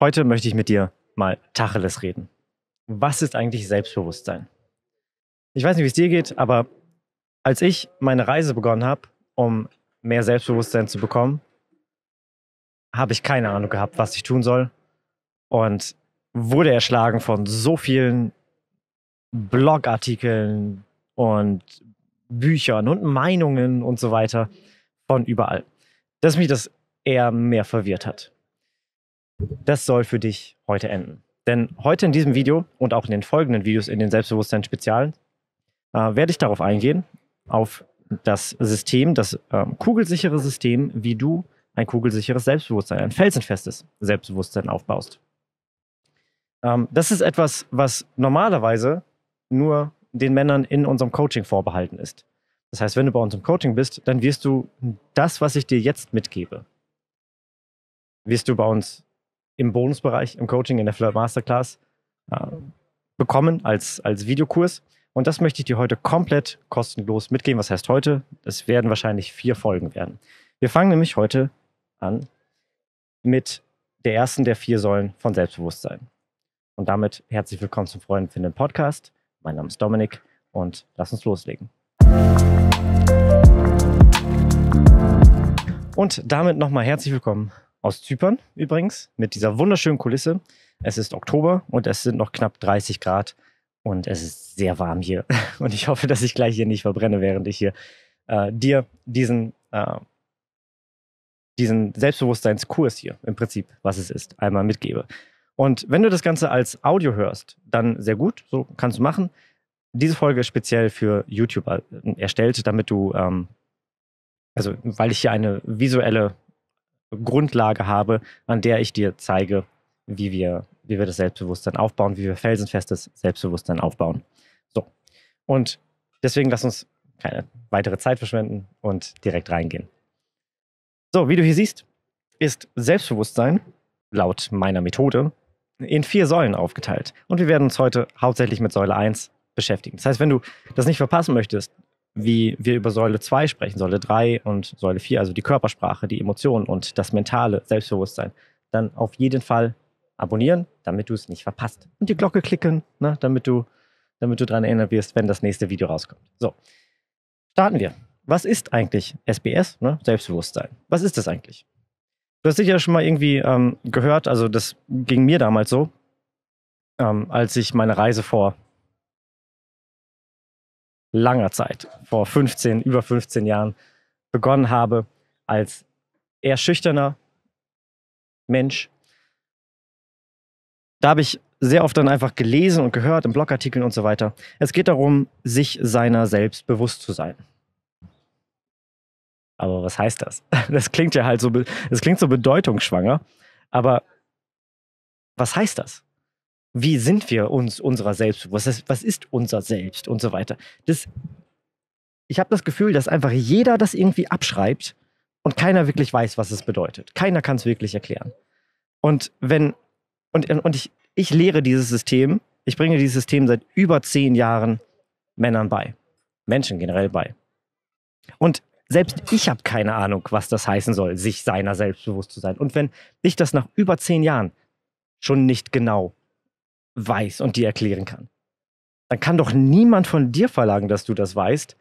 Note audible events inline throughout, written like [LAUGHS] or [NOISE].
Heute möchte ich mit dir mal Tacheles reden. Was ist eigentlich Selbstbewusstsein? Ich weiß nicht, wie es dir geht, aber als ich meine Reise begonnen habe, um mehr Selbstbewusstsein zu bekommen, habe ich keine Ahnung gehabt, was ich tun soll und wurde erschlagen von so vielen Blogartikeln und Büchern und Meinungen und so weiter von überall, dass mich das eher mehr verwirrt hat. Das soll für dich heute enden. Denn heute in diesem Video und auch in den folgenden Videos in den Selbstbewusstsein-Spezialen äh, werde ich darauf eingehen, auf das System, das äh, kugelsichere System, wie du ein kugelsicheres Selbstbewusstsein, ein felsenfestes Selbstbewusstsein aufbaust. Ähm, das ist etwas, was normalerweise nur den Männern in unserem Coaching vorbehalten ist. Das heißt, wenn du bei uns im Coaching bist, dann wirst du das, was ich dir jetzt mitgebe, wirst du bei uns im Bonusbereich, im Coaching, in der Flirt Masterclass äh, bekommen als, als Videokurs. Und das möchte ich dir heute komplett kostenlos mitgeben. Was heißt heute? Es werden wahrscheinlich vier Folgen werden. Wir fangen nämlich heute an mit der ersten der vier Säulen von Selbstbewusstsein. Und damit herzlich willkommen zum Freunden für den Podcast. Mein Name ist Dominik und lass uns loslegen. Und damit nochmal herzlich willkommen aus Zypern übrigens, mit dieser wunderschönen Kulisse. Es ist Oktober und es sind noch knapp 30 Grad und es ist sehr warm hier. [LAUGHS] Und ich hoffe, dass ich gleich hier nicht verbrenne, während ich hier äh, dir diesen, äh, diesen Selbstbewusstseinskurs hier im Prinzip, was es ist, einmal mitgebe. Und wenn du das Ganze als Audio hörst, dann sehr gut, so kannst du machen. Diese Folge ist speziell für YouTube erstellt, damit du, ähm, also weil ich hier eine visuelle Grundlage habe, an der ich dir zeige, wie wir, wie wir das Selbstbewusstsein aufbauen, wie wir felsenfestes Selbstbewusstsein aufbauen. So. Und deswegen lass uns keine weitere Zeit verschwenden und direkt reingehen. So, wie du hier siehst, ist Selbstbewusstsein laut meiner Methode in vier Säulen aufgeteilt. Und wir werden uns heute hauptsächlich mit Säule 1 beschäftigen. Das heißt, wenn du das nicht verpassen möchtest, wie wir über Säule 2 sprechen, Säule 3 und Säule 4, also die Körpersprache, die Emotionen und das mentale Selbstbewusstsein, dann auf jeden Fall abonnieren, damit du es nicht verpasst. Und die Glocke klicken, ne, damit du damit du daran erinnert wirst, wenn das nächste Video rauskommt. So, starten wir. Was ist eigentlich SBS, ne? Selbstbewusstsein? Was ist das eigentlich? Du hast sicher schon mal irgendwie ähm, gehört, also das ging mir damals so, ähm, als ich meine Reise vor langer Zeit, vor 15, über 15 Jahren, begonnen habe als eher schüchterner Mensch. Da habe ich sehr oft dann einfach gelesen und gehört in Blogartikeln und so weiter. Es geht darum, sich seiner selbst bewusst zu sein. Aber was heißt das? [LAUGHS] Das klingt ja halt so, das klingt so bedeutungsschwanger. Aber was heißt das? wie sind wir uns unserer selbst, was ist, was ist unser Selbst und so weiter. Das, ich habe das Gefühl, dass einfach jeder das irgendwie abschreibt und keiner wirklich weiß, was es bedeutet. Keiner kann es wirklich erklären. Und wenn, und, und ich, ich lehre dieses System, ich bringe dieses System seit über zehn Jahren Männern bei, Menschen generell bei. Und selbst ich habe keine Ahnung, was das heißen soll, sich seiner selbstbewusst zu sein. Und wenn ich das nach über zehn Jahren schon nicht genau weiß und dir erklären kann. Dann kann doch niemand von dir verlangen, dass du das weißt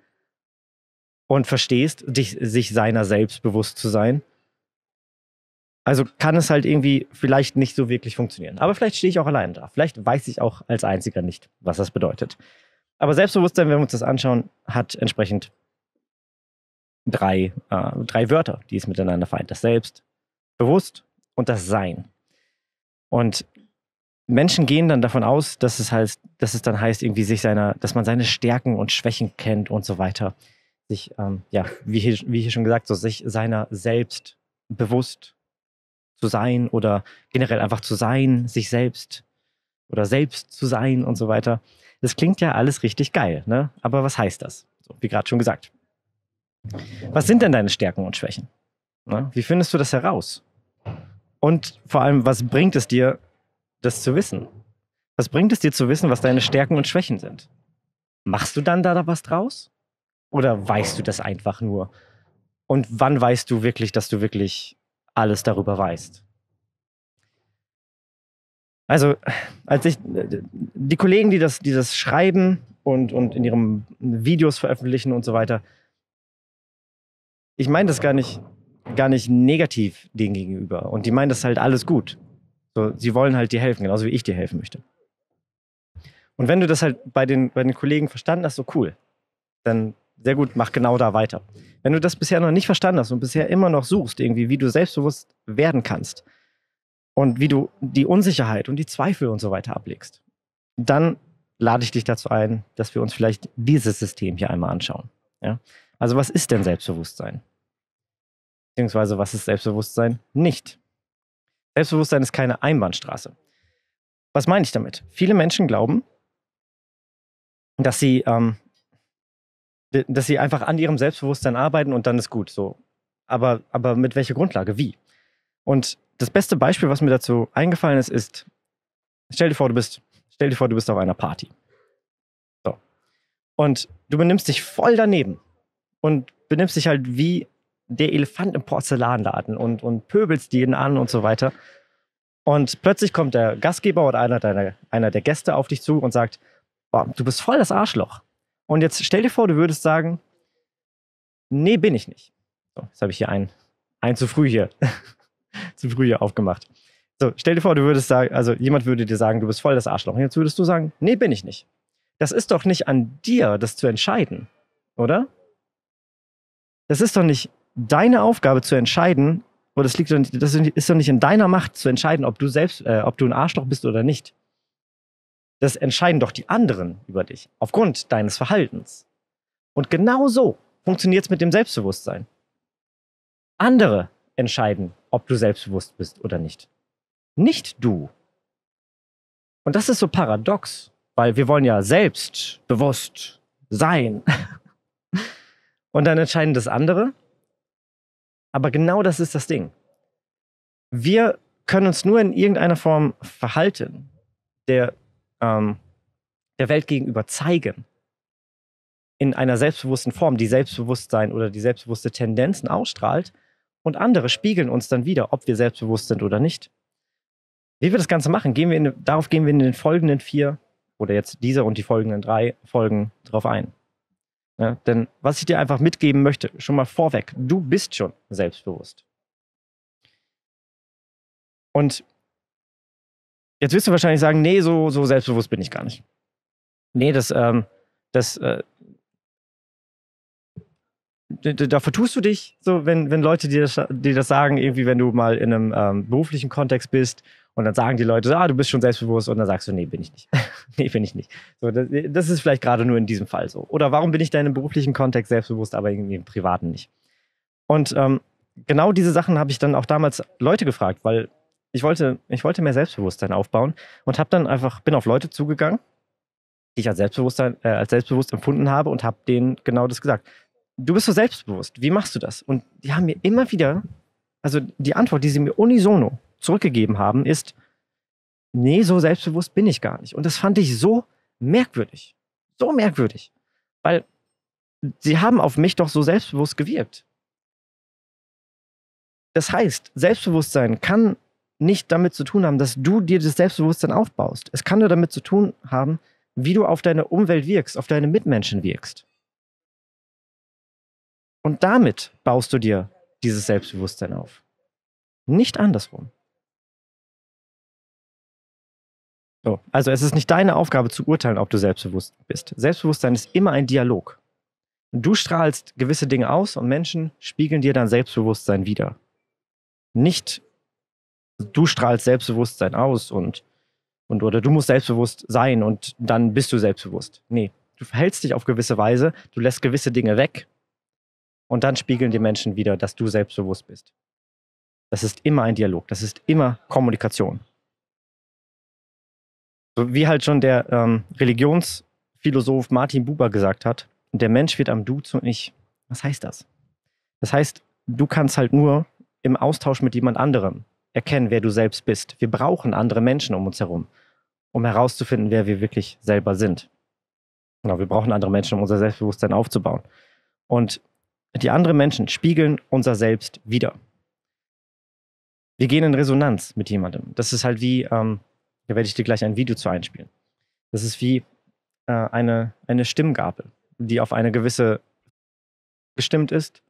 und verstehst, dich, sich seiner selbst bewusst zu sein. Also kann es halt irgendwie vielleicht nicht so wirklich funktionieren. Aber vielleicht stehe ich auch alleine da. Vielleicht weiß ich auch als Einziger nicht, was das bedeutet. Aber Selbstbewusstsein, wenn wir uns das anschauen, hat entsprechend drei, äh, drei Wörter, die es miteinander vereint. Das Selbst, Bewusst und das Sein. Und Menschen gehen dann davon aus, dass es halt, dass es dann heißt, irgendwie sich seiner, dass man seine Stärken und Schwächen kennt und so weiter. Sich, ähm, ja, wie hier, wie hier schon gesagt, so sich seiner selbst bewusst zu sein oder generell einfach zu sein, sich selbst oder selbst zu sein und so weiter. Das klingt ja alles richtig geil, ne? Aber was heißt das? So, wie gerade schon gesagt. Was sind denn deine Stärken und Schwächen? Ne? Wie findest du das heraus? Und vor allem, was bringt es dir, das zu wissen? Was bringt es dir zu wissen, was deine Stärken und Schwächen sind? Machst du dann da was draus? Oder weißt du das einfach nur? Und wann weißt du wirklich, dass du wirklich alles darüber weißt? Also, als ich die Kollegen, die das, die schreiben und, und in ihren Videos veröffentlichen und so weiter, ich meine das gar nicht, gar nicht negativ denen gegenüber. Und die meinen das halt alles gut. So, sie wollen halt dir helfen, genauso wie ich dir helfen möchte. Und wenn du das halt bei den, bei den Kollegen verstanden hast, so cool, dann sehr gut, mach genau da weiter. Wenn du das bisher noch nicht verstanden hast und bisher immer noch suchst, irgendwie, wie du selbstbewusst werden kannst und wie du die Unsicherheit und die Zweifel und so weiter ablegst, dann lade ich dich dazu ein, dass wir uns vielleicht dieses System hier einmal anschauen. Ja? Also was ist denn Selbstbewusstsein? Beziehungsweise was ist Selbstbewusstsein nicht? Selbstbewusstsein ist keine Einbahnstraße. Was meine ich damit? Viele Menschen glauben, dass sie, ähm, dass sie einfach an ihrem Selbstbewusstsein arbeiten und dann ist gut. So. Aber, aber mit welcher Grundlage? Wie? Und das beste Beispiel, was mir dazu eingefallen ist, ist, stell dir vor, du bist, stell dir vor, du bist auf einer Party. So. Und du benimmst dich voll daneben und benimmst dich halt wie der Elefant im Porzellanladen und, und pöbelst jeden an und so weiter. Und plötzlich kommt der Gastgeber oder einer, deiner, einer der Gäste auf dich zu und sagt, oh, du bist voll das Arschloch. Und jetzt stell dir vor, du würdest sagen, nee, bin ich nicht. So, jetzt habe ich hier einen, einen zu früh hier, [LAUGHS] zu früh hier aufgemacht. So, stell dir vor, du würdest sagen, also jemand würde dir sagen, du bist voll das Arschloch. Und jetzt würdest du sagen, nee, bin ich nicht. Das ist doch nicht an dir, das zu entscheiden, oder? Das ist doch nicht deine Aufgabe zu entscheiden, und das liegt doch nicht, das ist doch nicht in deiner Macht zu entscheiden, ob du selbst, äh, ob du ein Arschloch bist oder nicht. Das entscheiden doch die anderen über dich, aufgrund deines Verhaltens. Und genau so funktioniert es mit dem Selbstbewusstsein. Andere entscheiden, ob du selbstbewusst bist oder nicht. Nicht du. Und das ist so paradox, weil wir wollen ja selbstbewusst sein. [LAUGHS] Und dann entscheiden das andere aber genau das ist das Ding. Wir können uns nur in irgendeiner Form verhalten, der, ähm, der Welt gegenüber zeigen, in einer selbstbewussten Form, die Selbstbewusstsein oder die selbstbewusste Tendenzen ausstrahlt und andere spiegeln uns dann wieder, ob wir selbstbewusst sind oder nicht. Wie wir das Ganze machen, gehen wir in, darauf gehen wir in den folgenden vier oder jetzt diese und die folgenden drei Folgen drauf ein. Ja, denn was ich dir einfach mitgeben möchte, schon mal vorweg, du bist schon selbstbewusst. Und jetzt wirst du wahrscheinlich sagen, nee, so, so selbstbewusst bin ich gar nicht. Nee, das, ähm, das, äh, da vertust du dich, so wenn, wenn Leute dir das, dir das sagen, irgendwie, wenn du mal in einem ähm, beruflichen Kontext bist und dann sagen die Leute, so, ah, du bist schon selbstbewusst. Und dann sagst du, nee, bin ich nicht. [LAUGHS] nee, bin ich nicht. So, das, das, ist vielleicht gerade nur in diesem Fall so. Oder warum bin ich da in einem beruflichen Kontext selbstbewusst, aber irgendwie im privaten nicht? Und ähm, genau diese Sachen habe ich dann auch damals Leute gefragt, weil ich wollte, ich wollte mehr Selbstbewusstsein aufbauen und habe dann einfach, bin auf Leute zugegangen, die ich als, Selbstbewusstsein, äh, als selbstbewusst empfunden habe und habe denen genau das gesagt. Du bist so selbstbewusst, wie machst du das? Und die haben mir immer wieder, also die Antwort, die sie mir unisono zurückgegeben haben, ist, nee, so selbstbewusst bin ich gar nicht. Und das fand ich so merkwürdig. So merkwürdig. Weil sie haben auf mich doch so selbstbewusst gewirkt. Das heißt, Selbstbewusstsein kann nicht damit zu tun haben, dass du dir das Selbstbewusstsein aufbaust. Es kann nur damit zu tun haben, wie du auf deine Umwelt wirkst, auf deine Mitmenschen wirkst. Und damit baust du dir dieses Selbstbewusstsein auf. Nicht andersrum. So. Also es ist nicht deine Aufgabe zu urteilen, ob du selbstbewusst bist. Selbstbewusstsein ist immer ein Dialog. Du strahlst gewisse Dinge aus und Menschen spiegeln dir dann Selbstbewusstsein wieder. Nicht du strahlst Selbstbewusstsein aus und, und oder du musst selbstbewusst sein und dann bist du selbstbewusst. Nee, du verhältst dich auf gewisse Weise, du lässt gewisse Dinge weg und dann spiegeln die Menschen wieder, dass du selbstbewusst bist. Das ist immer ein Dialog, das ist immer Kommunikation. Wie halt schon der ähm, Religionsphilosoph Martin Buber gesagt hat, der Mensch wird am Du zu Ich. Was heißt das? Das heißt, du kannst halt nur im Austausch mit jemand anderem erkennen, wer du selbst bist. Wir brauchen andere Menschen um uns herum, um herauszufinden, wer wir wirklich selber sind. Genau, wir brauchen andere Menschen, um unser Selbstbewusstsein aufzubauen. Und die anderen Menschen spiegeln unser Selbst wieder. Wir gehen in Resonanz mit jemandem. Das ist halt wie, ähm, da werde ich dir gleich ein Video zu einspielen. Das ist wie äh, eine, eine Stimmgabel, die auf eine gewisse gestimmt ist.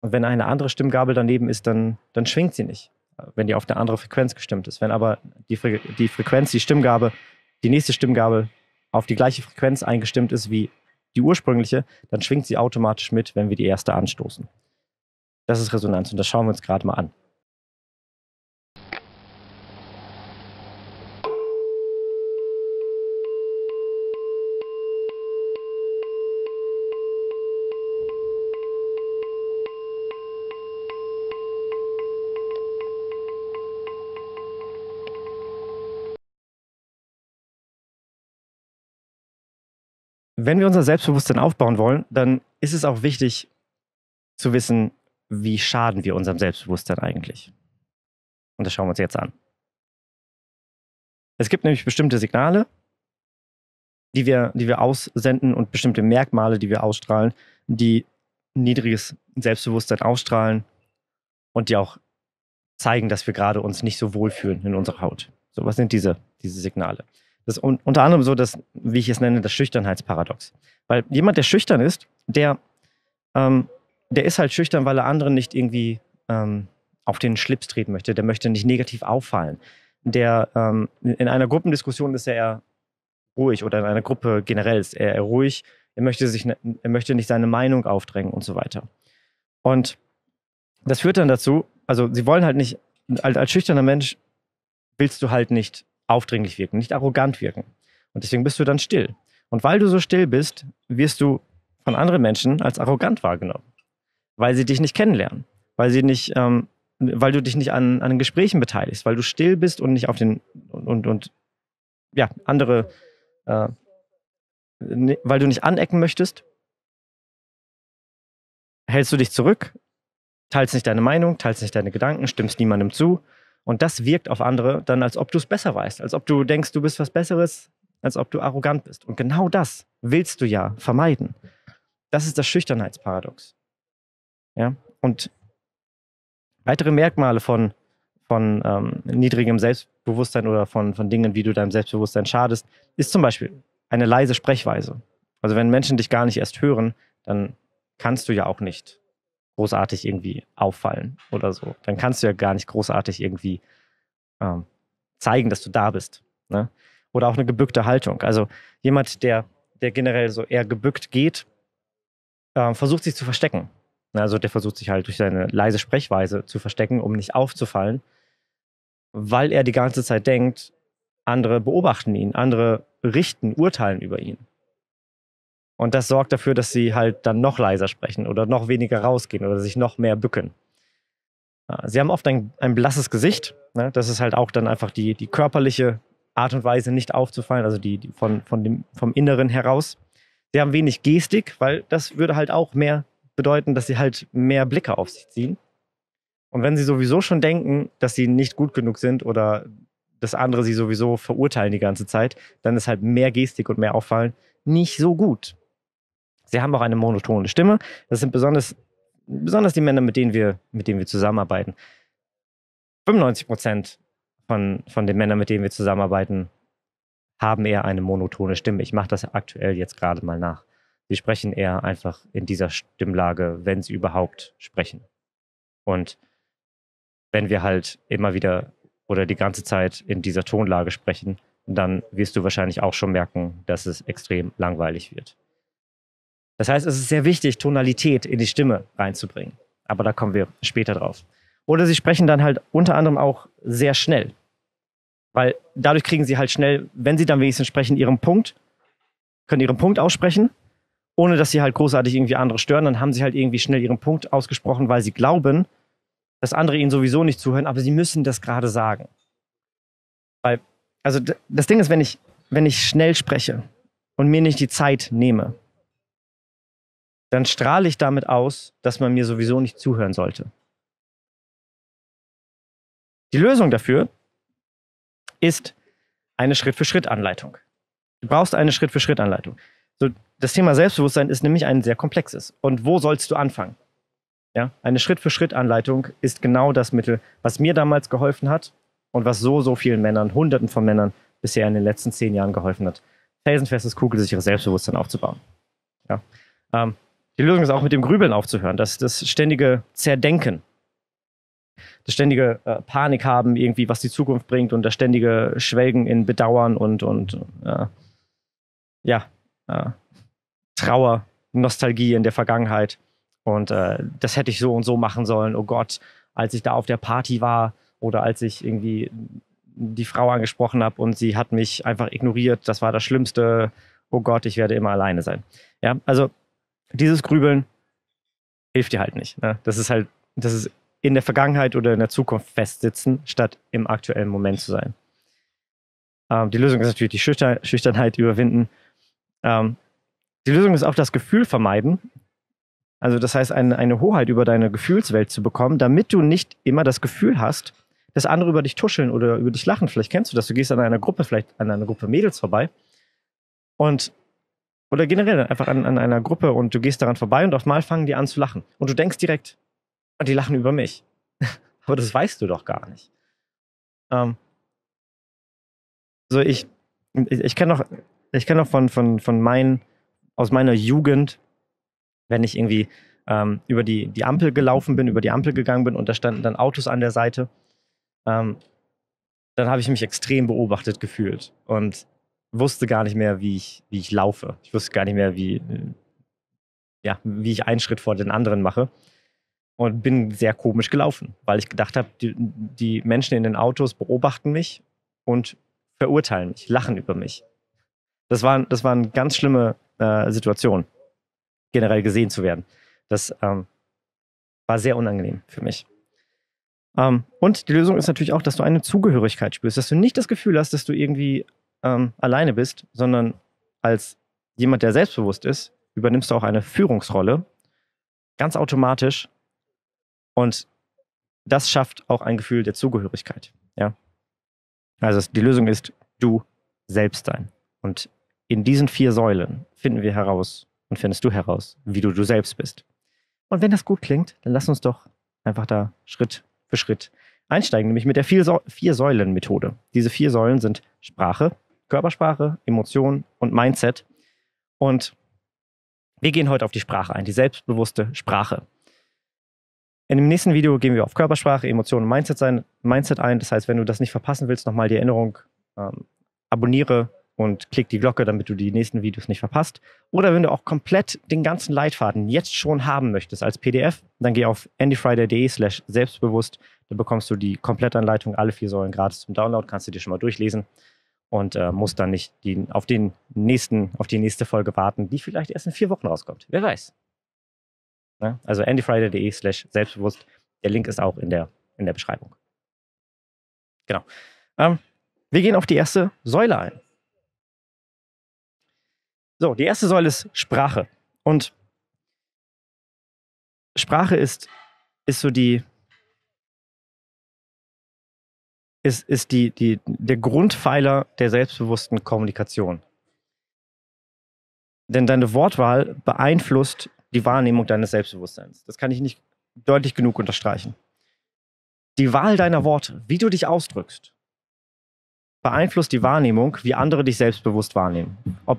Und wenn eine andere Stimmgabel daneben ist, dann, dann schwingt sie nicht, wenn die auf eine andere Frequenz gestimmt ist. Wenn aber die, Fre die Frequenz, die Stimmgabel, die nächste Stimmgabel auf die gleiche Frequenz eingestimmt ist wie die ursprüngliche, dann schwingt sie automatisch mit, wenn wir die erste anstoßen. Das ist Resonanz und das schauen wir uns gerade mal an. wenn wir unser Selbstbewusstsein aufbauen wollen, dann ist es auch wichtig zu wissen, wie schaden wir unserem Selbstbewusstsein eigentlich. Und das schauen wir uns jetzt an. Es gibt nämlich bestimmte Signale, die wir, die wir aussenden und bestimmte Merkmale, die wir ausstrahlen, die niedriges Selbstbewusstsein ausstrahlen und die auch zeigen, dass wir gerade uns nicht so wohlfühlen in unserer Haut. So, was sind diese, diese Signale? Das un unter anderem so, dass, wie ich es nenne, das Schüchternheitsparadox. Weil jemand, der schüchtern ist, der, ähm, der ist halt schüchtern, weil er anderen nicht irgendwie ähm, auf den Schlips treten möchte. Der möchte nicht negativ auffallen. Der ähm, in einer Gruppendiskussion ist er eher ruhig oder in einer Gruppe generell ist er eher ruhig. Er möchte, sich, ne, er möchte nicht seine Meinung aufdrängen und so weiter. Und das führt dann dazu, also sie wollen halt nicht, als, als schüchterner Mensch willst du halt nicht aufdringlich wirken, nicht arrogant wirken. Und deswegen bist du dann still. Und weil du so still bist, wirst du von anderen Menschen als arrogant wahrgenommen, weil sie dich nicht kennenlernen, weil sie nicht, ähm, weil du dich nicht an, an Gesprächen beteiligst, weil du still bist und nicht auf den und und, und ja andere, äh, ne, weil du nicht anecken möchtest, hältst du dich zurück, teilst nicht deine Meinung, teilst nicht deine Gedanken, stimmst niemandem zu und das wirkt auf andere dann, als ob du es besser weißt, als ob du denkst, du bist was Besseres, als ob du arrogant bist. Und genau das willst du ja vermeiden. Das ist das Schüchternheitsparadox. Ja? Und weitere Merkmale von, von ähm, niedrigem Selbstbewusstsein oder von, von Dingen, wie du deinem Selbstbewusstsein schadest, ist zum Beispiel eine leise Sprechweise. Also wenn Menschen dich gar nicht erst hören, dann kannst du ja auch nicht großartig irgendwie auffallen oder so. Dann kannst du ja gar nicht großartig irgendwie ähm, zeigen, dass du da bist. Ne? Oder auch eine gebückte Haltung. Also jemand, der, der generell so eher gebückt geht, äh, versucht sich zu verstecken. Ne? Also der versucht sich halt durch seine leise Sprechweise zu verstecken, um nicht aufzufallen, weil er die ganze Zeit denkt, andere beobachten ihn, andere richten, urteilen über ihn. Und das sorgt dafür, dass sie halt dann noch leiser sprechen oder noch weniger rausgehen oder sich noch mehr bücken. Sie haben oft ein, ein blasses Gesicht. Ne? Das ist halt auch dann einfach die, die körperliche Art und Weise nicht aufzufallen, also die, die von, von dem, vom Inneren heraus. Sie haben wenig Gestik, weil das würde halt auch mehr bedeuten, dass sie halt mehr Blicke auf sich ziehen. Und wenn sie sowieso schon denken, dass sie nicht gut genug sind oder dass andere sie sowieso verurteilen die ganze Zeit, dann ist halt mehr Gestik und mehr Auffallen nicht so gut. Sie haben auch eine monotone Stimme. Das sind besonders, besonders die Männer, mit denen wir, mit denen wir zusammenarbeiten. 95 Prozent von, von den Männern, mit denen wir zusammenarbeiten, haben eher eine monotone Stimme. Ich mache das aktuell jetzt gerade mal nach. Sie sprechen eher einfach in dieser Stimmlage, wenn sie überhaupt sprechen. Und wenn wir halt immer wieder oder die ganze Zeit in dieser Tonlage sprechen, dann wirst du wahrscheinlich auch schon merken, dass es extrem langweilig wird. Das heißt, es ist sehr wichtig, Tonalität in die Stimme reinzubringen. Aber da kommen wir später drauf. Oder sie sprechen dann halt unter anderem auch sehr schnell. Weil dadurch kriegen sie halt schnell, wenn sie dann wenigstens sprechen, ihren Punkt, können ihren Punkt aussprechen, ohne dass sie halt großartig irgendwie andere stören. Dann haben sie halt irgendwie schnell ihren Punkt ausgesprochen, weil sie glauben, dass andere ihnen sowieso nicht zuhören, aber sie müssen das gerade sagen. Weil, also das Ding ist, wenn ich, wenn ich schnell spreche und mir nicht die Zeit nehme, dann strahle ich damit aus, dass man mir sowieso nicht zuhören sollte. Die Lösung dafür ist eine Schritt-für-Schritt-Anleitung. Du brauchst eine Schritt-für-Schritt-Anleitung. So, das Thema Selbstbewusstsein ist nämlich ein sehr komplexes. Und wo sollst du anfangen? Ja, eine Schritt-für-Schritt-Anleitung ist genau das Mittel, was mir damals geholfen hat und was so, so vielen Männern, Hunderten von Männern bisher in den letzten zehn Jahren geholfen hat, felsenfestes, kugelsicheres Selbstbewusstsein aufzubauen. Ja. Ähm, die Lösung ist auch mit dem Grübeln aufzuhören, das, das ständige Zerdenken, das ständige äh, Panik haben, irgendwie, was die Zukunft bringt und das ständige Schwelgen in Bedauern und, und äh, ja, äh, Trauer, Nostalgie in der Vergangenheit. Und äh, das hätte ich so und so machen sollen. Oh Gott, als ich da auf der Party war oder als ich irgendwie die Frau angesprochen habe und sie hat mich einfach ignoriert, das war das Schlimmste. Oh Gott, ich werde immer alleine sein. Ja, also dieses Grübeln hilft dir halt nicht. Ne? Das ist halt, das ist in der Vergangenheit oder in der Zukunft festsitzen, statt im aktuellen Moment zu sein. Ähm, die Lösung ist natürlich die Schüchtern Schüchternheit überwinden. Ähm, die Lösung ist auch das Gefühl vermeiden. Also das heißt, eine, eine Hoheit über deine Gefühlswelt zu bekommen, damit du nicht immer das Gefühl hast, dass andere über dich tuscheln oder über dich lachen. Vielleicht kennst du das. Du gehst an einer Gruppe, vielleicht an einer Gruppe Mädels vorbei und oder generell einfach an, an einer Gruppe und du gehst daran vorbei und auf einmal fangen die an zu lachen. Und du denkst direkt, ah, die lachen über mich. [LAUGHS] Aber das weißt du doch gar nicht. Ähm, also ich, ich, ich kenne noch, ich kenn noch von, von, von mein, aus meiner Jugend, wenn ich irgendwie ähm, über die, die Ampel gelaufen bin, über die Ampel gegangen bin und da standen dann Autos an der Seite, ähm, dann habe ich mich extrem beobachtet gefühlt. Und wusste gar nicht mehr, wie ich, wie ich laufe. Ich wusste gar nicht mehr, wie, ja, wie ich einen Schritt vor den anderen mache. Und bin sehr komisch gelaufen, weil ich gedacht habe, die, die Menschen in den Autos beobachten mich und verurteilen mich, lachen über mich. Das war, das war eine ganz schlimme äh, Situation, generell gesehen zu werden. Das ähm, war sehr unangenehm für mich. Ähm, und die Lösung ist natürlich auch, dass du eine Zugehörigkeit spürst, dass du nicht das Gefühl hast, dass du irgendwie ähm, alleine bist, sondern als jemand, der selbstbewusst ist, übernimmst du auch eine Führungsrolle, ganz automatisch. Und das schafft auch ein Gefühl der Zugehörigkeit. Ja? Also die Lösung ist du selbst sein. Und in diesen vier Säulen finden wir heraus und findest du heraus, wie du du selbst bist. Und wenn das gut klingt, dann lass uns doch einfach da Schritt für Schritt einsteigen, nämlich mit der Vier-Säulen-Methode. Diese vier Säulen sind Sprache, Körpersprache, Emotion und Mindset. Und wir gehen heute auf die Sprache ein, die selbstbewusste Sprache. In dem nächsten Video gehen wir auf Körpersprache, Emotion und Mindset, sein, Mindset ein. Das heißt, wenn du das nicht verpassen willst, nochmal die Erinnerung, ähm, abonniere und klick die Glocke, damit du die nächsten Videos nicht verpasst. Oder wenn du auch komplett den ganzen Leitfaden jetzt schon haben möchtest als PDF, dann geh auf andyfriday.de slash selbstbewusst. Da bekommst du die Komplettanleitung, alle vier Säulen gratis zum Download, kannst du dir schon mal durchlesen und äh, muss dann nicht die, auf, den nächsten, auf die nächste Folge warten, die vielleicht erst in vier Wochen rauskommt. Wer weiß. Ja, ne? also andyfriday.de slash selbstbewusst. Der Link ist auch in der, in der Beschreibung. Genau. Ähm, wir gehen auf die erste Säule ein. So, die erste Säule ist Sprache. Und Sprache ist, ist so die, ist, ist die, die, der Grundpfeiler der selbstbewussten Kommunikation. Denn deine Wortwahl beeinflusst die Wahrnehmung deines Selbstbewusstseins. Das kann ich nicht deutlich genug unterstreichen. Die Wahl deiner Worte, wie du dich ausdrückst, beeinflusst die Wahrnehmung, wie andere dich selbstbewusst wahrnehmen. Ob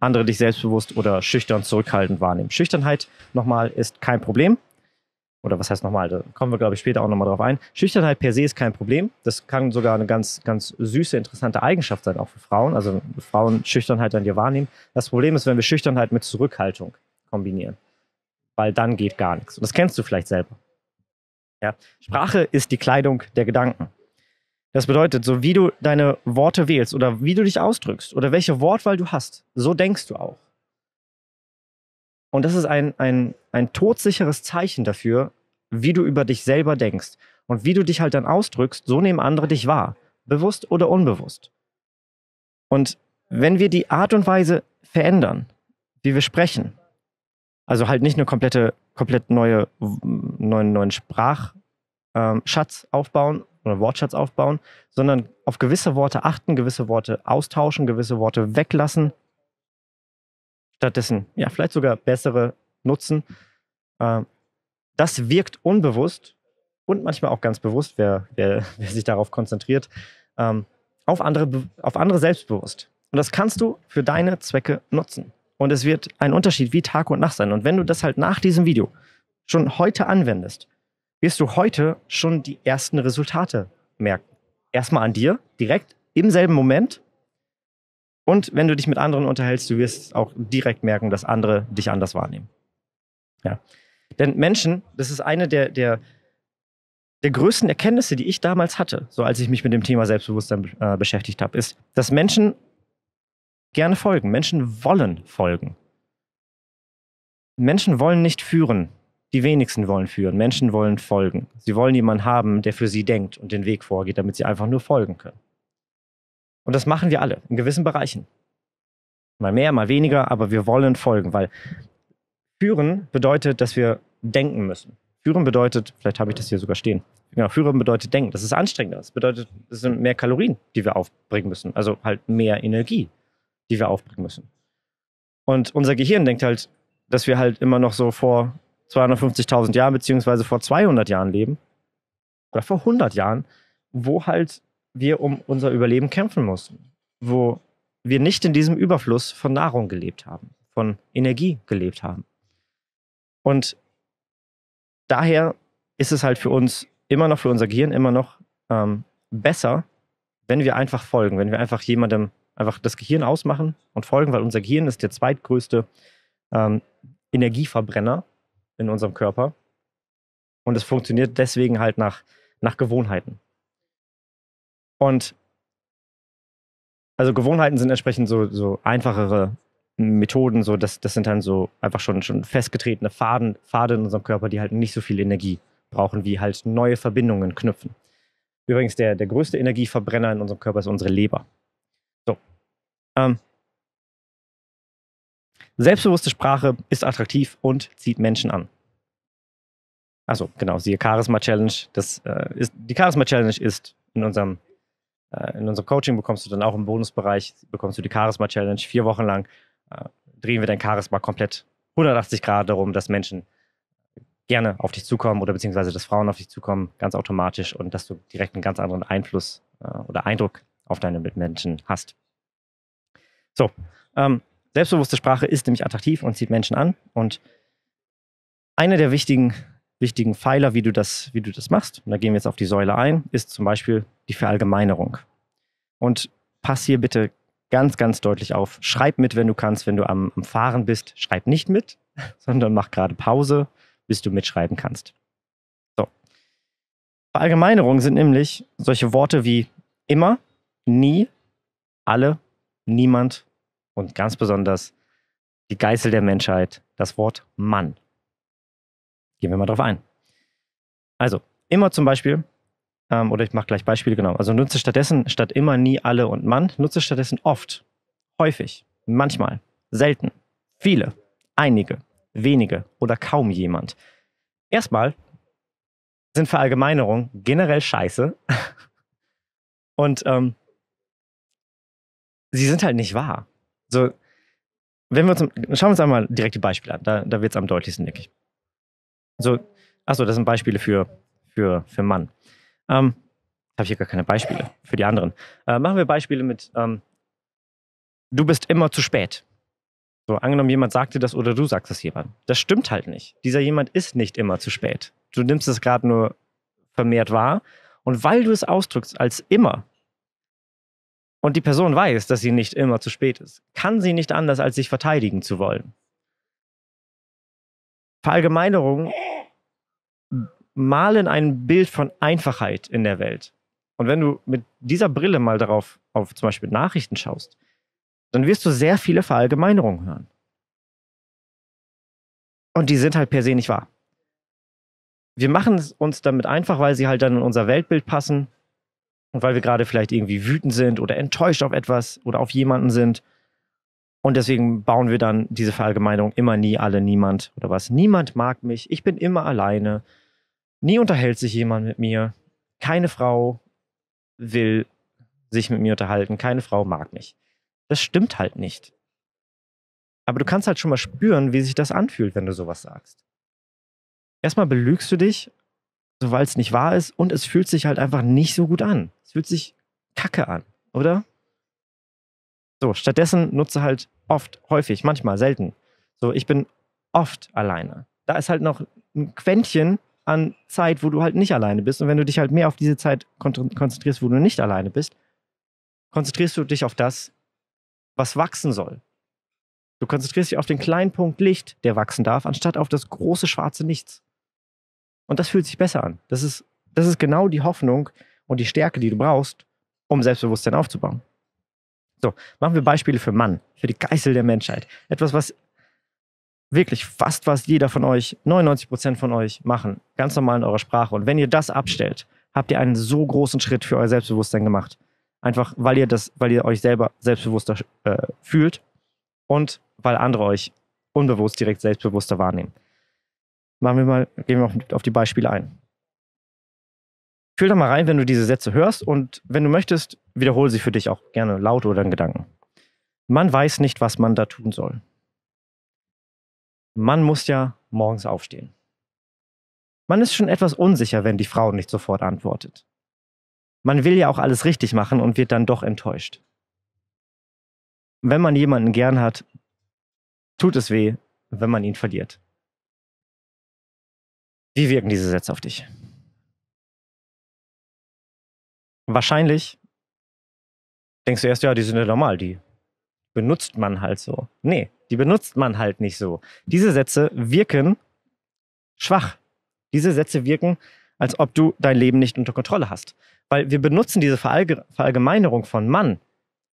andere dich selbstbewusst oder schüchtern, zurückhaltend wahrnehmen. Schüchternheit, nochmal, ist kein Problem oder was heißt nochmal, da kommen wir, glaube ich, später auch nochmal drauf ein. Schüchternheit per se ist kein Problem. Das kann sogar eine ganz, ganz süße, interessante Eigenschaft sein, auch für Frauen. Also Frauen Schüchternheit an dir wahrnehmen. Das Problem ist, wenn wir Schüchternheit mit Zurückhaltung kombinieren. Weil dann geht gar nichts. Und das kennst du vielleicht selber. Ja? Sprache ist die Kleidung der Gedanken. Das bedeutet, so wie du deine Worte wählst oder wie du dich ausdrückst oder welche Wortwahl du hast, so denkst du auch. Und das ist ein, ein, ein todsicheres Zeichen dafür, wie du über dich selber denkst. Und wie du dich halt dann ausdrückst, so nehmen andere dich wahr. Bewusst oder unbewusst. Und wenn wir die Art und Weise verändern, wie wir sprechen, also halt nicht eine komplette, komplett neue, neuen, neuen Sprachschatz ähm, aufbauen oder Wortschatz aufbauen, sondern auf gewisse Worte achten, gewisse Worte austauschen, gewisse Worte weglassen, stattdessen ja vielleicht sogar bessere nutzen. Ähm, das wirkt unbewusst und manchmal auch ganz bewusst, wer, wer, [LAUGHS] wer sich darauf konzentriert, ähm, auf, andere, auf andere selbstbewusst. Und das kannst du für deine Zwecke nutzen. Und es wird ein Unterschied wie Tag und Nacht sein. Und wenn du das halt nach diesem Video schon heute anwendest, wirst du heute schon die ersten Resultate merken. Erstmal an dir, direkt im selben Moment und wenn du dich mit anderen unterhältst, du wirst auch direkt merken, dass andere dich anders wahrnehmen. Ja. Denn Menschen, das ist eine der, der, der größten Erkenntnisse, die ich damals hatte, so als ich mich mit dem Thema Selbstbewusstsein äh, beschäftigt habe, ist, dass Menschen gerne folgen. Menschen wollen folgen. Menschen wollen nicht führen. Die wenigsten wollen führen. Menschen wollen folgen. Sie wollen jemanden haben, der für sie denkt und den Weg vorgeht, damit sie einfach nur folgen können. Und das machen wir alle in gewissen Bereichen. Mal mehr, mal weniger, aber wir wollen folgen, weil führen bedeutet, dass wir denken müssen. Führen bedeutet, vielleicht habe ich das hier sogar stehen. Genau, führen bedeutet denken. Das ist anstrengender. Das bedeutet, es sind mehr Kalorien, die wir aufbringen müssen. Also halt mehr Energie, die wir aufbringen müssen. Und unser Gehirn denkt halt, dass wir halt immer noch so vor 250.000 Jahren beziehungsweise vor 200 Jahren leben oder vor 100 Jahren, wo halt wir um unser Überleben kämpfen mussten, wo wir nicht in diesem Überfluss von Nahrung gelebt haben, von Energie gelebt haben. Und daher ist es halt für uns immer noch, für unser Gehirn immer noch ähm, besser, wenn wir einfach folgen, wenn wir einfach jemandem einfach das Gehirn ausmachen und folgen, weil unser Gehirn ist der zweitgrößte ähm, Energieverbrenner in unserem Körper. Und es funktioniert deswegen halt nach, nach Gewohnheiten. Und also Gewohnheiten sind entsprechend so, so einfachere Methoden, so das, das sind dann so einfach schon, schon festgetretene Faden, Pfade in unserem Körper, die halt nicht so viel Energie brauchen, wie halt neue Verbindungen knüpfen. Übrigens, der, der größte Energieverbrenner in unserem Körper ist unsere Leber. So. Ähm. Selbstbewusste Sprache ist attraktiv und zieht Menschen an. Also genau, siehe Charisma Challenge. Das, äh, ist, die Charisma Challenge ist in unserem äh, in unserem Coaching bekommst du dann auch im Bonusbereich, bekommst du die Charisma Challenge. Vier Wochen lang äh, drehen wir dein Charisma komplett 180 Grad darum, dass Menschen gerne auf dich zukommen oder beziehungsweise dass Frauen auf dich zukommen, ganz automatisch und dass du direkt einen ganz anderen Einfluss äh, oder Eindruck auf deine Mitmenschen hast. So, ähm, selbstbewusste Sprache ist nämlich attraktiv und zieht Menschen an und eine der wichtigen wichtigen Pfeiler, wie du das, wie du das machst, und da gehen wir jetzt auf die Säule ein, ist zum Beispiel die Verallgemeinerung. Und pass hier bitte ganz, ganz deutlich auf. Schreib mit, wenn du kannst, wenn du am, am Fahren bist. Schreib nicht mit, [LAUGHS] sondern mach gerade Pause, bis du mitschreiben kannst. So. Verallgemeinerungen sind nämlich solche Worte wie immer, nie, alle, niemand und ganz besonders die Geißel der Menschheit, das Wort Mann. Gehen wir mal drauf ein. Also, immer zum Beispiel, ähm, oder ich mache gleich Beispiele genau. Also nutze stattdessen statt immer, nie, alle und Mann, nutze stattdessen oft, häufig, manchmal, selten, viele, einige, wenige oder kaum jemand. Erstmal sind Verallgemeinerungen generell scheiße. [LAUGHS] und ähm, sie sind halt nicht wahr. So, wenn wir uns, schauen wir uns einmal direkt die Beispiele an, da, da wird es am deutlichsten, denke ich. Also, achso, das sind Beispiele für, für, für Mann. Ähm, habe ich hier gar keine Beispiele für die anderen. Äh, machen wir Beispiele mit, ähm, du bist immer zu spät. So, angenommen, jemand sagt dir das oder du sagst es jemandem. Das stimmt halt nicht. Dieser jemand ist nicht immer zu spät. Du nimmst es gerade nur vermehrt wahr. Und weil du es ausdrückst als immer und die Person weiß, dass sie nicht immer zu spät ist, kann sie nicht anders, als sich verteidigen zu wollen. Verallgemeinerungen malen ein Bild von Einfachheit in der Welt. Und wenn du mit dieser Brille mal darauf, auf zum Beispiel Nachrichten schaust, dann wirst du sehr viele Verallgemeinerungen hören. Und die sind halt per se nicht wahr. Wir machen es uns damit einfach, weil sie halt dann in unser Weltbild passen und weil wir gerade vielleicht irgendwie wütend sind oder enttäuscht auf etwas oder auf jemanden sind und deswegen bauen wir dann diese Verallgemeinerung immer nie alle, niemand oder was. Niemand mag mich, ich bin immer alleine, nie unterhält sich jemand mit mir, keine Frau will sich mit mir unterhalten, keine Frau mag mich. Das stimmt halt nicht. Aber du kannst halt schon mal spüren, wie sich das anfühlt, wenn du sowas sagst. Erstmal belügst du dich, sobald es nicht wahr ist, und es fühlt sich halt einfach nicht so gut an. Es fühlt sich kacke an, oder? So, stattdessen nutze halt oft, häufig, manchmal, selten. So, ich bin oft alleine. Da ist halt noch ein Quäntchen an Zeit, wo du halt nicht alleine bist. Und wenn du dich halt mehr auf diese Zeit konzentrierst, wo du nicht alleine bist, konzentrierst du dich auf das, was wachsen soll. Du konzentrierst dich auf den kleinen Punkt Licht, der wachsen darf, anstatt auf das große schwarze Nichts. Und das fühlt sich besser an. Das ist, das ist genau die Hoffnung und die Stärke, die du brauchst, um Selbstbewusstsein aufzubauen. So, machen wir Beispiele für Mann, für die Geißel der Menschheit. Etwas, was wirklich fast was jeder von euch, 99 Prozent von euch machen, ganz normal in eurer Sprache. Und wenn ihr das abstellt, habt ihr einen so großen Schritt für euer Selbstbewusstsein gemacht. Einfach, weil ihr das, weil ihr euch selber selbstbewusster äh, fühlt und weil andere euch unbewusst direkt selbstbewusster wahrnehmen. Machen wir mal, gehen wir auf die Beispiele ein. Fühl da mal rein, wenn du diese Sätze hörst und wenn du möchtest, wiederhole sie für dich auch gerne laut oder in Gedanken. Man weiß nicht, was man da tun soll. Man muss ja morgens aufstehen. Man ist schon etwas unsicher, wenn die Frau nicht sofort antwortet. Man will ja auch alles richtig machen und wird dann doch enttäuscht. Wenn man jemanden gern hat, tut es weh, wenn man ihn verliert. Wie wirken diese Sätze auf dich? wahrscheinlich denkst du erst, ja, die sind ja normal, die benutzt man halt so. Nee, die benutzt man halt nicht so. Diese Sätze wirken schwach. Diese Sätze wirken, als ob du dein Leben nicht unter Kontrolle hast. Weil wir benutzen diese Verallge Verallgemeinerung von Mann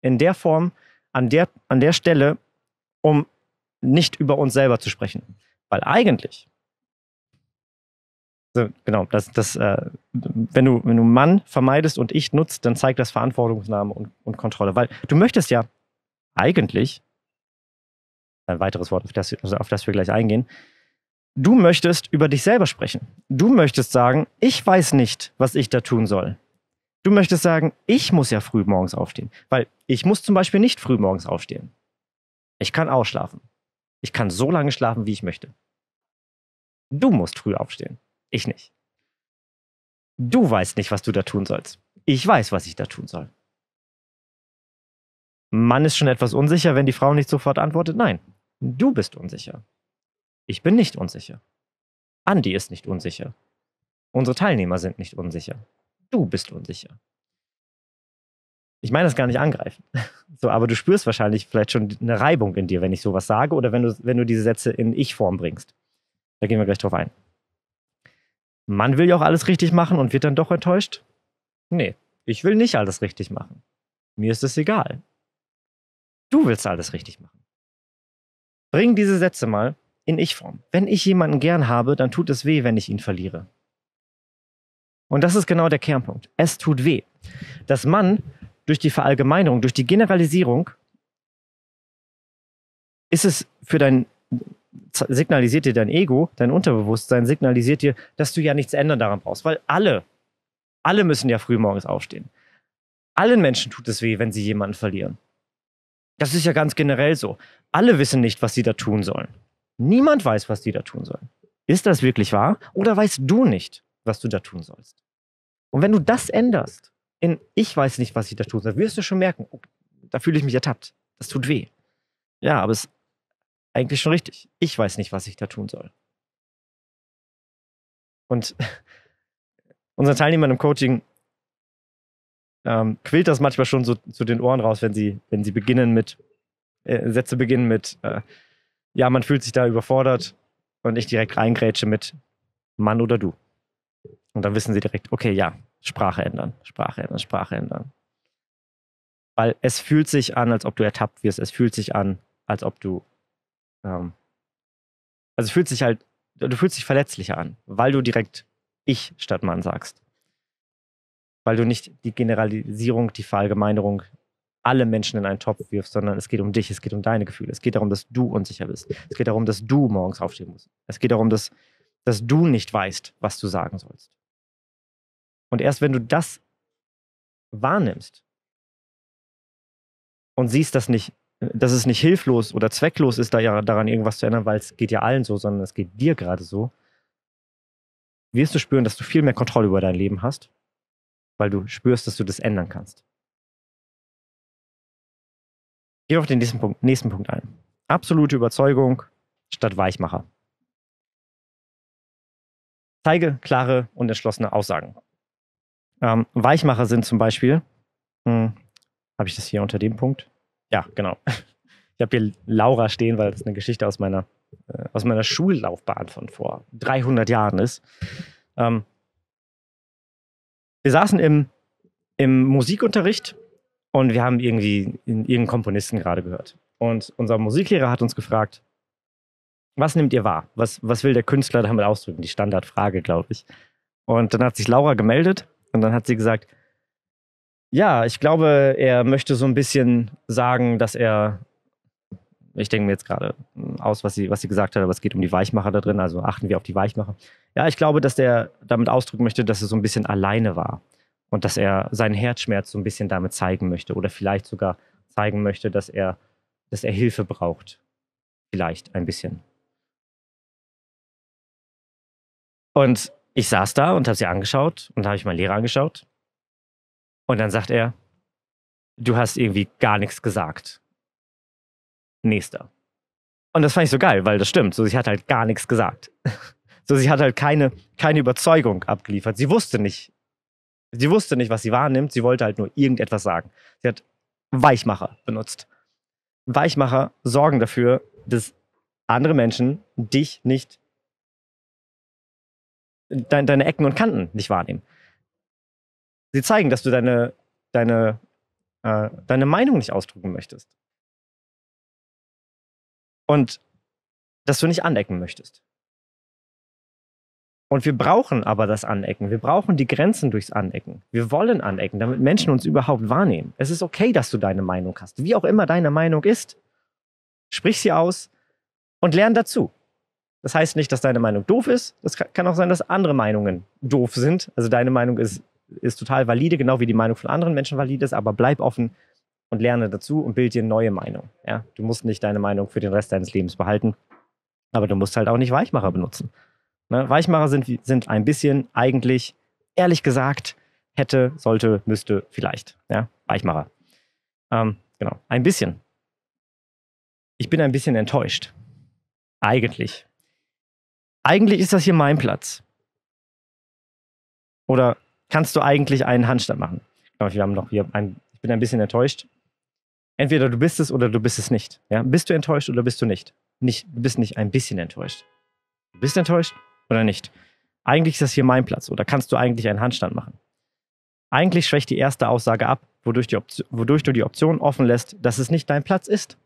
in der Form, an der, an der Stelle, um nicht über uns selber zu sprechen. Weil eigentlich genau, das, das, äh, wenn, du, wenn du Mann vermeidest und ich nutzt, dann zeigt das Verantwortungsnahme und, und Kontrolle. Weil du möchtest ja eigentlich, ein weiteres Wort, auf das, also auf das wir gleich eingehen, du möchtest über dich selber sprechen. Du möchtest sagen, ich weiß nicht, was ich da tun soll. Du möchtest sagen, ich muss ja früh morgens aufstehen, weil ich muss zum Beispiel nicht früh morgens aufstehen. Ich kann ausschlafen. Ich kann so lange schlafen, wie ich möchte. Du musst früh aufstehen. Ich nicht. Du weißt nicht, was du da tun sollst. Ich weiß, was ich da tun soll. Mann ist schon etwas unsicher, wenn die Frau nicht sofort antwortet, nein, du bist unsicher. Ich bin nicht unsicher. Andi ist nicht unsicher. Unsere Teilnehmer sind nicht unsicher. Du bist unsicher. Ich meine das gar nicht angreifen. [LAUGHS] So, aber du spürst wahrscheinlich vielleicht schon eine Reibung in dir, wenn ich sowas sage oder wenn du, wenn du diese Sätze in Ich-Form bringst. Da gehen wir gleich drauf ein man will ja auch alles richtig machen und wird dann doch enttäuscht? Nee, ich will nicht alles richtig machen. Mir ist es egal. Du willst alles richtig machen. Bring diese Sätze mal in Ich-Form. Wenn ich jemanden gern habe, dann tut es weh, wenn ich ihn verliere. Und das ist genau der Kernpunkt. Es tut weh. Dass man durch die Verallgemeinerung, durch die Generalisierung, ist es für dein signalisiert dir dein Ego, dein Unterbewusstsein signalisiert dir, dass du ja nichts ändern daran brauchst, weil alle, alle müssen ja früh morgens aufstehen. Allen Menschen tut es weh, wenn sie jemanden verlieren. Das ist ja ganz generell so. Alle wissen nicht, was sie da tun sollen. Niemand weiß, was sie da tun sollen. Ist das wirklich wahr oder weißt du nicht, was du da tun sollst? Und wenn du das änderst in Ich weiß nicht, was ich da tun soll, wirst du schon merken, oh, da fühle ich mich ertappt. Das tut weh. Ja, aber es eigentlich schon richtig. Ich weiß nicht, was ich da tun soll. Und [LAUGHS] unseren Teilnehmern im Coaching ähm, quillt das manchmal schon so zu den Ohren raus, wenn sie, wenn sie beginnen mit, äh, Sätze beginnen mit, äh, ja, man fühlt sich da überfordert und ich direkt reingrätsche mit Mann oder du. Und dann wissen sie direkt, okay, ja, Sprache ändern, Sprache ändern, Sprache ändern. Weil es fühlt sich an, als ob du ertappt wirst. Es fühlt sich an, als ob du ähm, also fühlt sich halt, du fühlst dich verletzlicher an, weil du direkt ich statt Mann sagst. Weil du nicht die Generalisierung, die Verallgemeinerung alle Menschen in einen Topf wirfst, sondern es geht um dich, es geht um deine Gefühle. Es geht darum, dass du unsicher bist. Es geht darum, dass du morgens aufstehen musst. Es geht darum, dass, dass du nicht weißt, was du sagen sollst. Und erst wenn du das wahrnimmst und siehst, dass nicht dass es nicht hilflos oder zwecklos ist, da ja daran irgendwas zu ändern, weil es geht ja allen so, sondern es geht dir gerade so, wirst du spüren, dass du viel mehr Kontrolle über dein Leben hast, weil du spürst, dass du das ändern kannst. Geh auf den nächsten Punkt, nächsten Punkt ein. Absolute Überzeugung statt Weichmacher. Zeige klare und entschlossene Aussagen. Ähm, Weichmacher sind zum Beispiel, hm, habe ich das hier unter dem Punkt, ja, genau. Ich habe hier Laura stehen, weil das eine Geschichte aus meiner, äh, aus meiner Schullaufbahn von vor 300 Jahren ist. Ähm, wir saßen im, im Musikunterricht und wir haben irgendwie irgendeinen Komponisten gerade gehört. Und unser Musiklehrer hat uns gefragt, was nimmt ihr wahr? Was, was will der Künstler damit ausdrücken? Die Standardfrage, glaube ich. Und dann hat sich Laura gemeldet und dann hat sie gesagt, ja, ich glaube, er möchte so ein bisschen sagen, dass er, ich denke mir jetzt gerade hm, aus, was sie, was sie gesagt hat, aber es geht um die Weichmacher da drin, also achten wir auf die Weichmacher. Ja, ich glaube, dass der damit ausdrücken möchte, dass er so ein bisschen alleine war und dass er seinen Herzschmerz so ein bisschen damit zeigen möchte oder vielleicht sogar zeigen möchte, dass er, dass er Hilfe braucht. Vielleicht ein bisschen. Und ich saß da und habe sie angeschaut und habe ich meinen Lehrer angeschaut und dann sagt er, du hast irgendwie gar nichts gesagt. Nächster. Und das fand ich so geil, weil das stimmt. So, sie hat halt gar nichts gesagt. [LAUGHS] So, sie hat halt keine, keine Überzeugung abgeliefert. Sie wusste nicht. Sie wusste nicht, was sie wahrnimmt. Sie wollte halt nur irgendetwas sagen. Sie hat Weichmacher benutzt. Weichmacher sorgen dafür, dass andere Menschen dich nicht, deine Ecken und Kanten nicht wahrnehmen sie zeigen, dass du deine, deine, äh, deine Meinung nicht ausdrücken möchtest. Und dass du nicht anecken möchtest. Und wir brauchen aber das Anecken. Wir brauchen die Grenzen durchs Anecken. Wir wollen anecken, damit Menschen uns überhaupt wahrnehmen. Es ist okay, dass du deine Meinung hast. Wie auch immer deine Meinung ist, sprich sie aus und lern dazu. Das heißt nicht, dass deine Meinung doof ist. Es kann auch sein, dass andere Meinungen doof sind. Also deine Meinung ist ist total valide, genau wie die Meinung von anderen Menschen valide ist, aber bleib offen und lerne dazu und bild dir neue Meinung. Ja? Du musst nicht deine Meinung für den Rest deines Lebens behalten, aber du musst halt auch nicht Weichmacher benutzen. Ne? Weichmacher sind, sind ein bisschen eigentlich, ehrlich gesagt, hätte, sollte, müsste, vielleicht. Ja? Weichmacher. Ähm, genau, ein bisschen. Ich bin ein bisschen enttäuscht. Eigentlich. Eigentlich ist das hier mein Platz. Oder kannst du eigentlich einen Handstand machen. Wir haben noch hier ein, ich bin ein bisschen enttäuscht. Entweder du bist es oder du bist es nicht. Ja? Bist du enttäuscht oder bist du nicht? nicht? Du bist nicht ein bisschen enttäuscht. Du bist enttäuscht oder nicht. Eigentlich ist das hier mein Platz oder kannst du eigentlich einen Handstand machen? Eigentlich schwächt die erste Aussage ab, wodurch, die Option, wodurch du die Option offen lässt, dass es nicht dein Platz ist.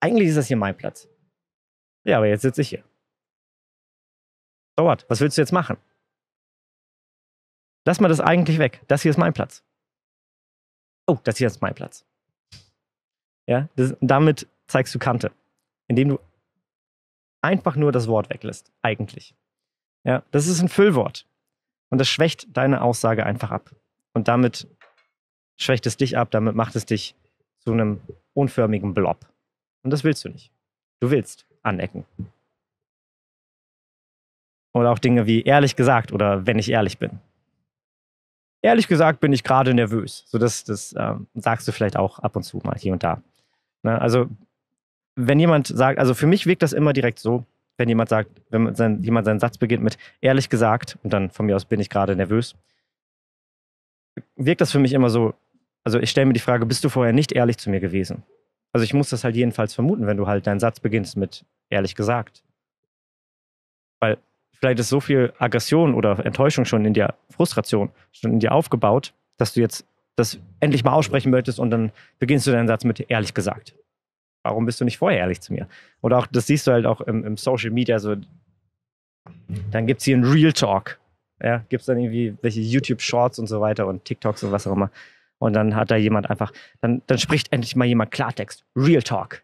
Eigentlich ist das hier mein Platz. Ja, aber jetzt sitze ich hier. So what? Was willst du jetzt machen? Lass mal das eigentlich weg. Das hier ist mein Platz. Oh, das hier ist mein Platz. Ja, das, damit zeigst du Kante, indem du einfach nur das Wort weglässt. Eigentlich. Ja, das ist ein Füllwort. Und das schwächt deine Aussage einfach ab. Und damit schwächt es dich ab, damit macht es dich zu einem unförmigen Blob. Und das willst du nicht. Du willst anecken. Oder auch Dinge wie ehrlich gesagt oder wenn ich ehrlich bin ehrlich gesagt bin ich gerade nervös. So, das, das ähm, sagst du vielleicht auch ab und zu mal hier und da. Ne? Also, wenn jemand sagt, also für mich wirkt das immer direkt so, wenn jemand sagt, wenn sein, jemand seinen Satz beginnt mit ehrlich gesagt und dann von mir aus bin ich gerade nervös, wirkt das für mich immer so, also ich stelle mir die Frage, bist du vorher nicht ehrlich zu mir gewesen? Also ich muss das halt jedenfalls vermuten, wenn du halt deinen Satz beginnst mit ehrlich gesagt. Weil Vielleicht ist so viel Aggression oder Enttäuschung schon in dir, Frustration schon in dir aufgebaut, dass du jetzt das endlich mal aussprechen möchtest und dann beginnst du deinen Satz mit ehrlich gesagt. Warum bist du nicht vorher ehrlich zu mir? Oder auch, das siehst du halt auch im, im Social Media, so dann gibt es hier einen Real Talk. Ja, gibt es dann irgendwie welche YouTube-Shorts und so weiter und TikToks und was auch immer. Und dann hat da jemand einfach, dann, dann spricht endlich mal jemand Klartext. Real Talk.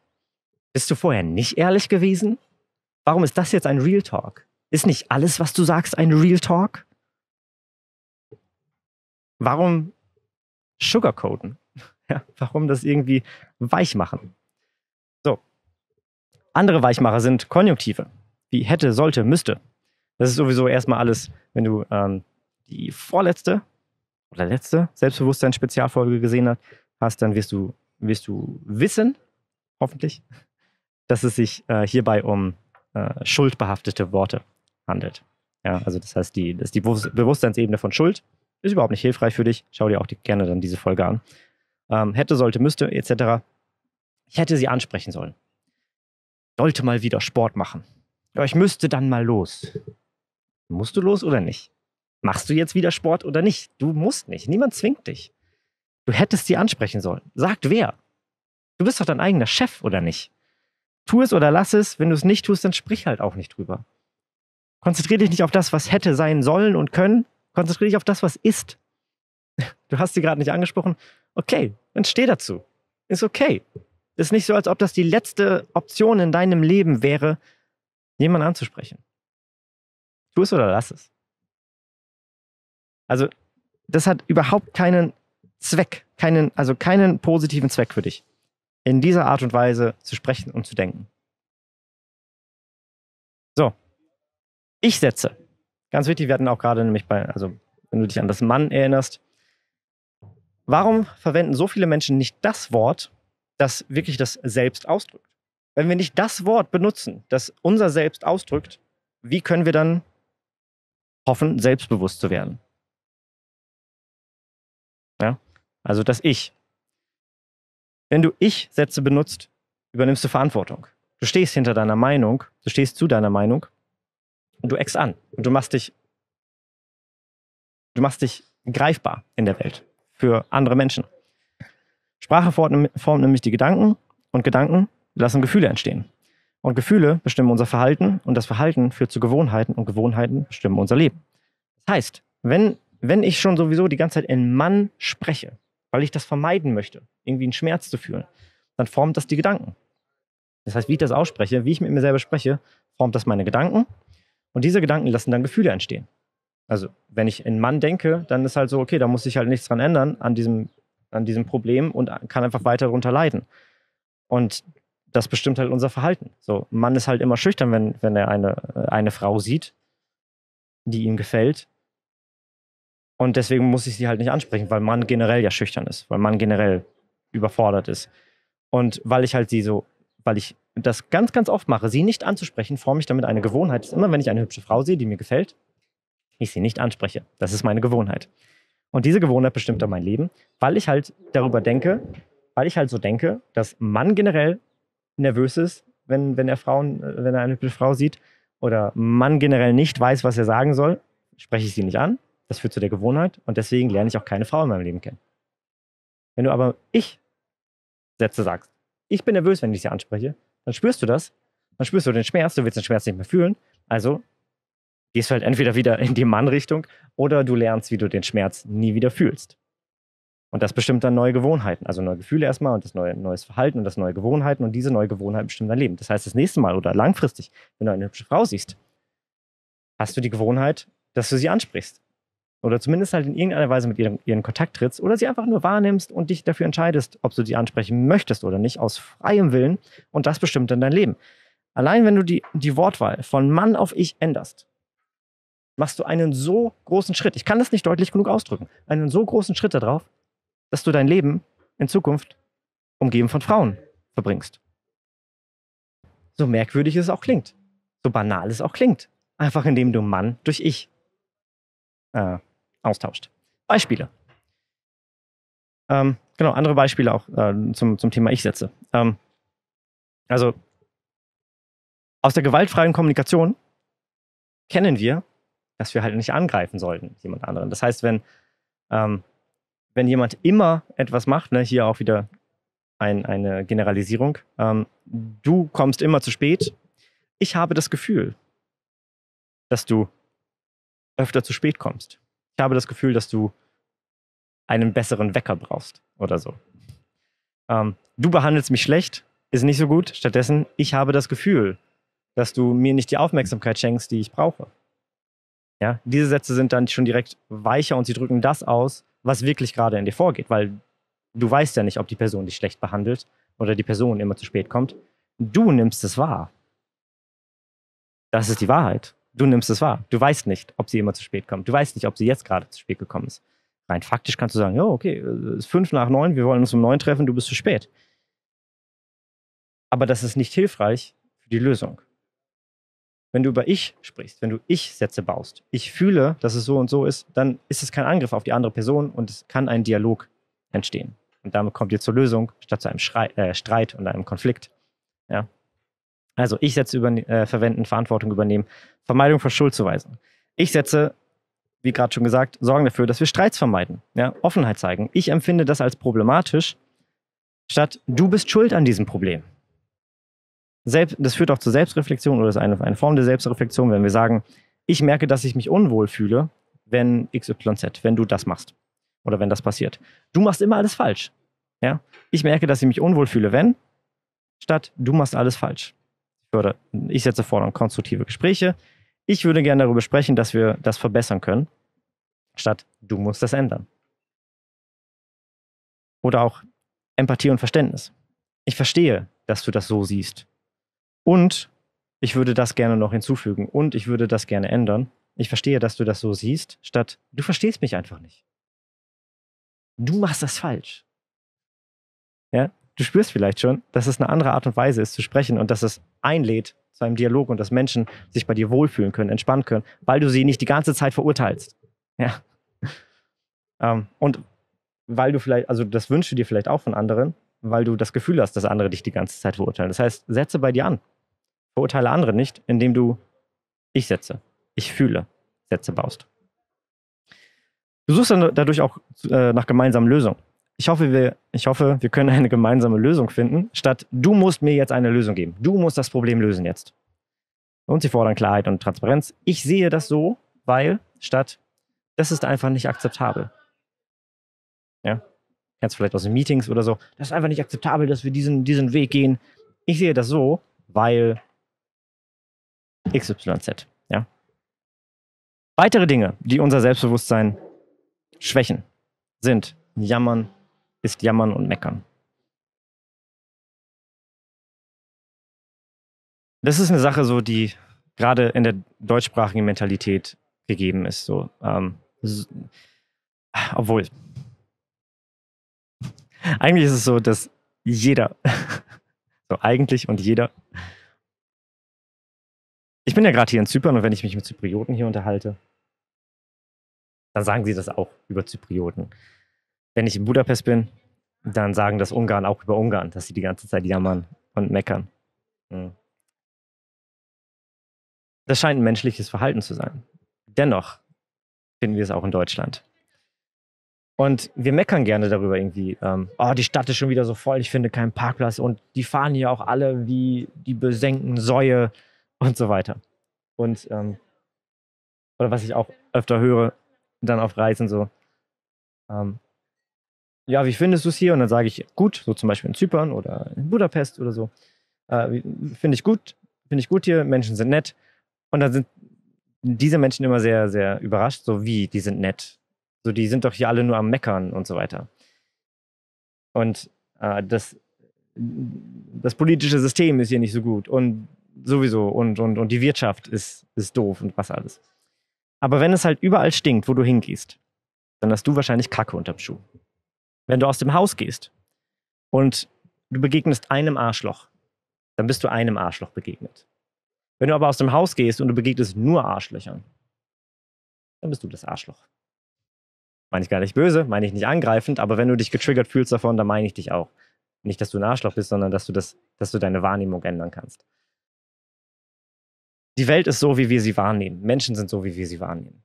Bist du vorher nicht ehrlich gewesen? Warum ist das jetzt ein Real Talk? Ist nicht alles, was du sagst, ein Real Talk? Warum sugarcoaten? [LAUGHS] Ja, warum das irgendwie weich machen? So. Andere Weichmacher sind Konjunktive, wie hätte, sollte, müsste. Das ist sowieso erstmal alles, wenn du ähm, die vorletzte oder letzte Selbstbewusstsein-Spezialfolge gesehen hast, dann wirst du, wirst du wissen, hoffentlich, [LAUGHS] dass es sich äh, hierbei um äh, schuldbehaftete Worte handelt. Ja, also das heißt, die, das die Bewusstseinsebene von Schuld ist überhaupt nicht hilfreich für dich. Schau dir auch die, gerne dann diese Folge an. Ähm, hätte, sollte, müsste, etc. Ich hätte sie ansprechen sollen. Sollte mal wieder Sport machen. Ja, ich müsste dann mal los. Musst du los oder nicht? Machst du jetzt wieder Sport oder nicht? Du musst nicht. Niemand zwingt dich. Du hättest sie ansprechen sollen. Sagt wer? Du bist doch dein eigener Chef oder nicht? Tu es oder lass es. Wenn du es nicht tust, dann sprich halt auch nicht drüber. Konzentriere dich nicht auf das, was hätte sein sollen und können. Konzentriere dich auf das, was ist. Du hast sie gerade nicht angesprochen. Okay, dann steh dazu. Ist okay. Ist nicht so, als ob das die letzte Option in deinem Leben wäre, jemanden anzusprechen. Tu es oder lass es. Also, das hat überhaupt keinen Zweck, keinen, also keinen positiven Zweck für dich, in dieser Art und Weise zu sprechen und zu denken. So, ich setze. Ganz wichtig, wir hatten auch gerade nämlich bei, also wenn du dich an das Mann erinnerst, warum verwenden so viele Menschen nicht das Wort, das wirklich das Selbst ausdrückt? Wenn wir nicht das Wort benutzen, das unser Selbst ausdrückt, wie können wir dann hoffen, selbstbewusst zu werden? Ja? Also das Ich. Wenn du Ich-Sätze benutzt, übernimmst du Verantwortung. Du stehst hinter deiner Meinung, du stehst zu deiner Meinung und du eckst an und du machst dich, du machst dich greifbar in der Welt für andere Menschen. Sprache formt nämlich die Gedanken und Gedanken lassen Gefühle entstehen. Und Gefühle bestimmen unser Verhalten und das Verhalten führt zu Gewohnheiten und Gewohnheiten bestimmen unser Leben. Das heißt, wenn, wenn ich schon sowieso die ganze Zeit in Mann spreche, weil ich das vermeiden möchte, irgendwie einen Schmerz zu fühlen, dann formt das die Gedanken. Das heißt, wie ich das ausspreche, wie ich mit mir selber spreche, formt das meine Gedanken und diese Gedanken lassen dann Gefühle entstehen. Also, wenn ich in Mann denke, dann ist halt so, okay, da muss ich halt nichts dran ändern an diesem, an diesem Problem und kann einfach weiter darunter leiden. Und das bestimmt halt unser Verhalten. So, Mann ist halt immer schüchtern, wenn, wenn er eine, äh, eine Frau sieht, die ihm gefällt. Und deswegen muss ich sie halt nicht ansprechen, weil Mann generell ja schüchtern ist, weil Mann generell überfordert ist. Und weil ich halt sie so, weil ich das ganz, ganz oft mache, sie nicht anzusprechen, forme ich damit eine Gewohnheit. Dass immer wenn ich eine hübsche Frau sehe, die mir gefällt, ich sie nicht anspreche. Das ist meine Gewohnheit. Und diese Gewohnheit bestimmt dann mein Leben, weil ich halt darüber denke, weil ich halt so denke, dass Mann generell nervös ist, wenn, wenn er Frauen, äh, wenn er eine hübsche Frau sieht, oder Mann generell nicht weiß, was er sagen soll, spreche ich sie nicht an. Das führt zu der Gewohnheit und deswegen lerne ich auch keine Frau in meinem Leben kennen. Wenn du aber ich Sätze sagst, ich bin nervös, wenn ich sie anspreche, dann spürst du das, dann spürst du den Schmerz, du willst den Schmerz nicht mehr fühlen. Also gehst du halt entweder wieder in die Mann-Richtung oder du lernst, wie du den Schmerz nie wieder fühlst. Und das bestimmt dann neue Gewohnheiten, also neue Gefühle erstmal und das neue neues Verhalten und das neue Gewohnheiten und diese neue Gewohnheit bestimmt dein Leben. Das heißt, das nächste Mal oder langfristig, wenn du eine hübsche Frau siehst, hast du die Gewohnheit, dass du sie ansprichst oder zumindest halt in irgendeiner Weise mit ihren, ihren Kontakt trittst oder sie einfach nur wahrnimmst und dich dafür entscheidest, ob du sie ansprechen möchtest oder nicht, aus freiem Willen und das bestimmt dann dein Leben. Allein wenn du die, die Wortwahl von Mann auf Ich änderst, machst du einen so großen Schritt, ich kann das nicht deutlich genug ausdrücken, einen so großen Schritt darauf, dass du dein Leben in Zukunft umgeben von Frauen verbringst. So merkwürdig es auch klingt, so banal es auch klingt, einfach indem du Mann durch Ich äh, austauscht. Beispiele. Ähm, genau, andere Beispiele auch äh, zum, zum Thema ich setze. Ähm, also aus der gewaltfreien Kommunikation kennen wir, dass wir halt nicht angreifen sollten, jemand anderen. Das heißt, wenn, ähm, wenn jemand immer etwas macht, ne, hier auch wieder ein, eine Generalisierung, ähm, du kommst immer zu spät, ich habe das Gefühl, dass du öfter zu spät kommst ich habe das Gefühl, dass du einen besseren Wecker brauchst oder so. Ähm, du behandelst mich schlecht, ist nicht so gut. Stattdessen, ich habe das Gefühl, dass du mir nicht die Aufmerksamkeit schenkst, die ich brauche. Ja, diese Sätze sind dann schon direkt weicher und sie drücken das aus, was wirklich gerade in dir vorgeht, weil du weißt ja nicht, ob die Person dich schlecht behandelt oder die Person immer zu spät kommt. Du nimmst es wahr. Das ist die Wahrheit du nimmst es wahr. Du weißt nicht, ob sie immer zu spät kommt. Du weißt nicht, ob sie jetzt gerade zu spät gekommen ist. Rein faktisch kannst du sagen, ja, okay, es ist fünf nach neun, wir wollen uns um neun treffen, du bist zu spät. Aber das ist nicht hilfreich für die Lösung. Wenn du über ich sprichst, wenn du ich-Sätze baust, ich fühle, dass es so und so ist, dann ist es kein Angriff auf die andere Person und es kann ein Dialog entstehen. Und damit kommt ihr zur Lösung statt zu einem Schrei äh, Streit und einem Konflikt. Ja? Also ich setze überne- äh, verwenden, Verantwortung übernehmen, Vermeidung von Schuld zuweisen. Ich setze, wie gerade schon gesagt, sorgen dafür, dass wir Streits vermeiden, ja? Offenheit zeigen. Ich empfinde das als problematisch, statt du bist schuld an diesem Problem. Selbst, das führt auch zur Selbstreflexion oder ist eine, eine Form der Selbstreflexion, wenn wir sagen, ich merke, dass ich mich unwohl fühle, wenn XYZ, wenn du das machst oder wenn das passiert. Du machst immer alles falsch. Ja? Ich merke, dass ich mich unwohl fühle, wenn, statt du machst alles falsch fördere, ich setze vor und konstruktive Gespräche. Ich würde gerne darüber sprechen, dass wir das verbessern können, statt du musst das ändern. Oder auch Empathie und Verständnis. Ich verstehe, dass du das so siehst. Und ich würde das gerne noch hinzufügen. Und ich würde das gerne ändern. Ich verstehe, dass du das so siehst, statt du verstehst mich einfach nicht. Du machst das falsch. Ja? du spürst vielleicht schon, dass es eine andere Art und Weise ist zu sprechen und dass es einlädt zu einem Dialog und dass Menschen sich bei dir wohlfühlen können, entspannen können, weil du sie nicht die ganze Zeit verurteilst. Ja. [LAUGHS] Ähm, und weil du vielleicht, also das wünschst du dir vielleicht auch von anderen, weil du das Gefühl hast, dass andere dich die ganze Zeit verurteilen. Das heißt, setze bei dir an. Verurteile andere nicht, indem du ich setze, ich fühle, Sätze baust. Du suchst dann dadurch auch äh, nach gemeinsamen Lösungen ich hoffe, wir, ich hoffe, wir können eine gemeinsame Lösung finden, statt du musst mir jetzt eine Lösung geben. Du musst das Problem lösen jetzt. Und sie fordern Klarheit und Transparenz. Ich sehe das so, weil statt das ist einfach nicht akzeptabel. Ja. Jetzt vielleicht aus den Meetings oder so. Das ist einfach nicht akzeptabel, dass wir diesen, diesen Weg gehen. Ich sehe das so, weil XYZ. Ja. Weitere Dinge, die unser Selbstbewusstsein schwächen, sind Jammern, ist Jammern und Meckern. Das ist eine Sache, so die gerade in der deutschsprachigen Mentalität gegeben ist. So, ähm, obwohl, eigentlich ist es so, dass jeder, [LAUGHS] so eigentlich und jeder, ich bin ja gerade hier in Zypern und wenn ich mich mit Zyprioten hier unterhalte, dann sagen sie das auch über Zyprioten wenn ich in Budapest bin, dann sagen das Ungarn auch über Ungarn, dass sie die ganze Zeit jammern und meckern. Hm. Das scheint ein menschliches Verhalten zu sein. Dennoch finden wir es auch in Deutschland. Und wir meckern gerne darüber irgendwie. Ähm, oh, die Stadt ist schon wieder so voll, ich finde keinen Parkplatz und die fahren hier auch alle wie die besenkten Säue [LAUGHS] und so weiter. Und, ähm, oder was ich auch öfter höre, dann auf Reisen so, ähm, ja, wie findest du es hier? Und dann sage ich, gut, so zum Beispiel in Zypern oder in Budapest oder so. Äh, finde ich gut, finde ich gut hier, Menschen sind nett. Und dann sind diese Menschen immer sehr, sehr überrascht, so wie, die sind nett. So, die sind doch hier alle nur am Meckern und so weiter. Und äh, das, das politische System ist hier nicht so gut und sowieso und, und, und die Wirtschaft ist, ist doof und was alles. Aber wenn es halt überall stinkt, wo du hingehst, dann hast du wahrscheinlich Kacke unterm Schuh. Wenn du aus dem Haus gehst und du begegnest einem Arschloch, dann bist du einem Arschloch begegnet. Wenn du aber aus dem Haus gehst und du begegnest nur Arschlöchern, dann bist du das Arschloch. Meine ich gar nicht böse, meine ich nicht angreifend, aber wenn du dich getriggert fühlst davon, dann meine ich dich auch. Nicht, dass du ein Arschloch bist, sondern dass du, das, dass du deine Wahrnehmung ändern kannst. Die Welt ist so, wie wir sie wahrnehmen. Menschen sind so, wie wir sie wahrnehmen.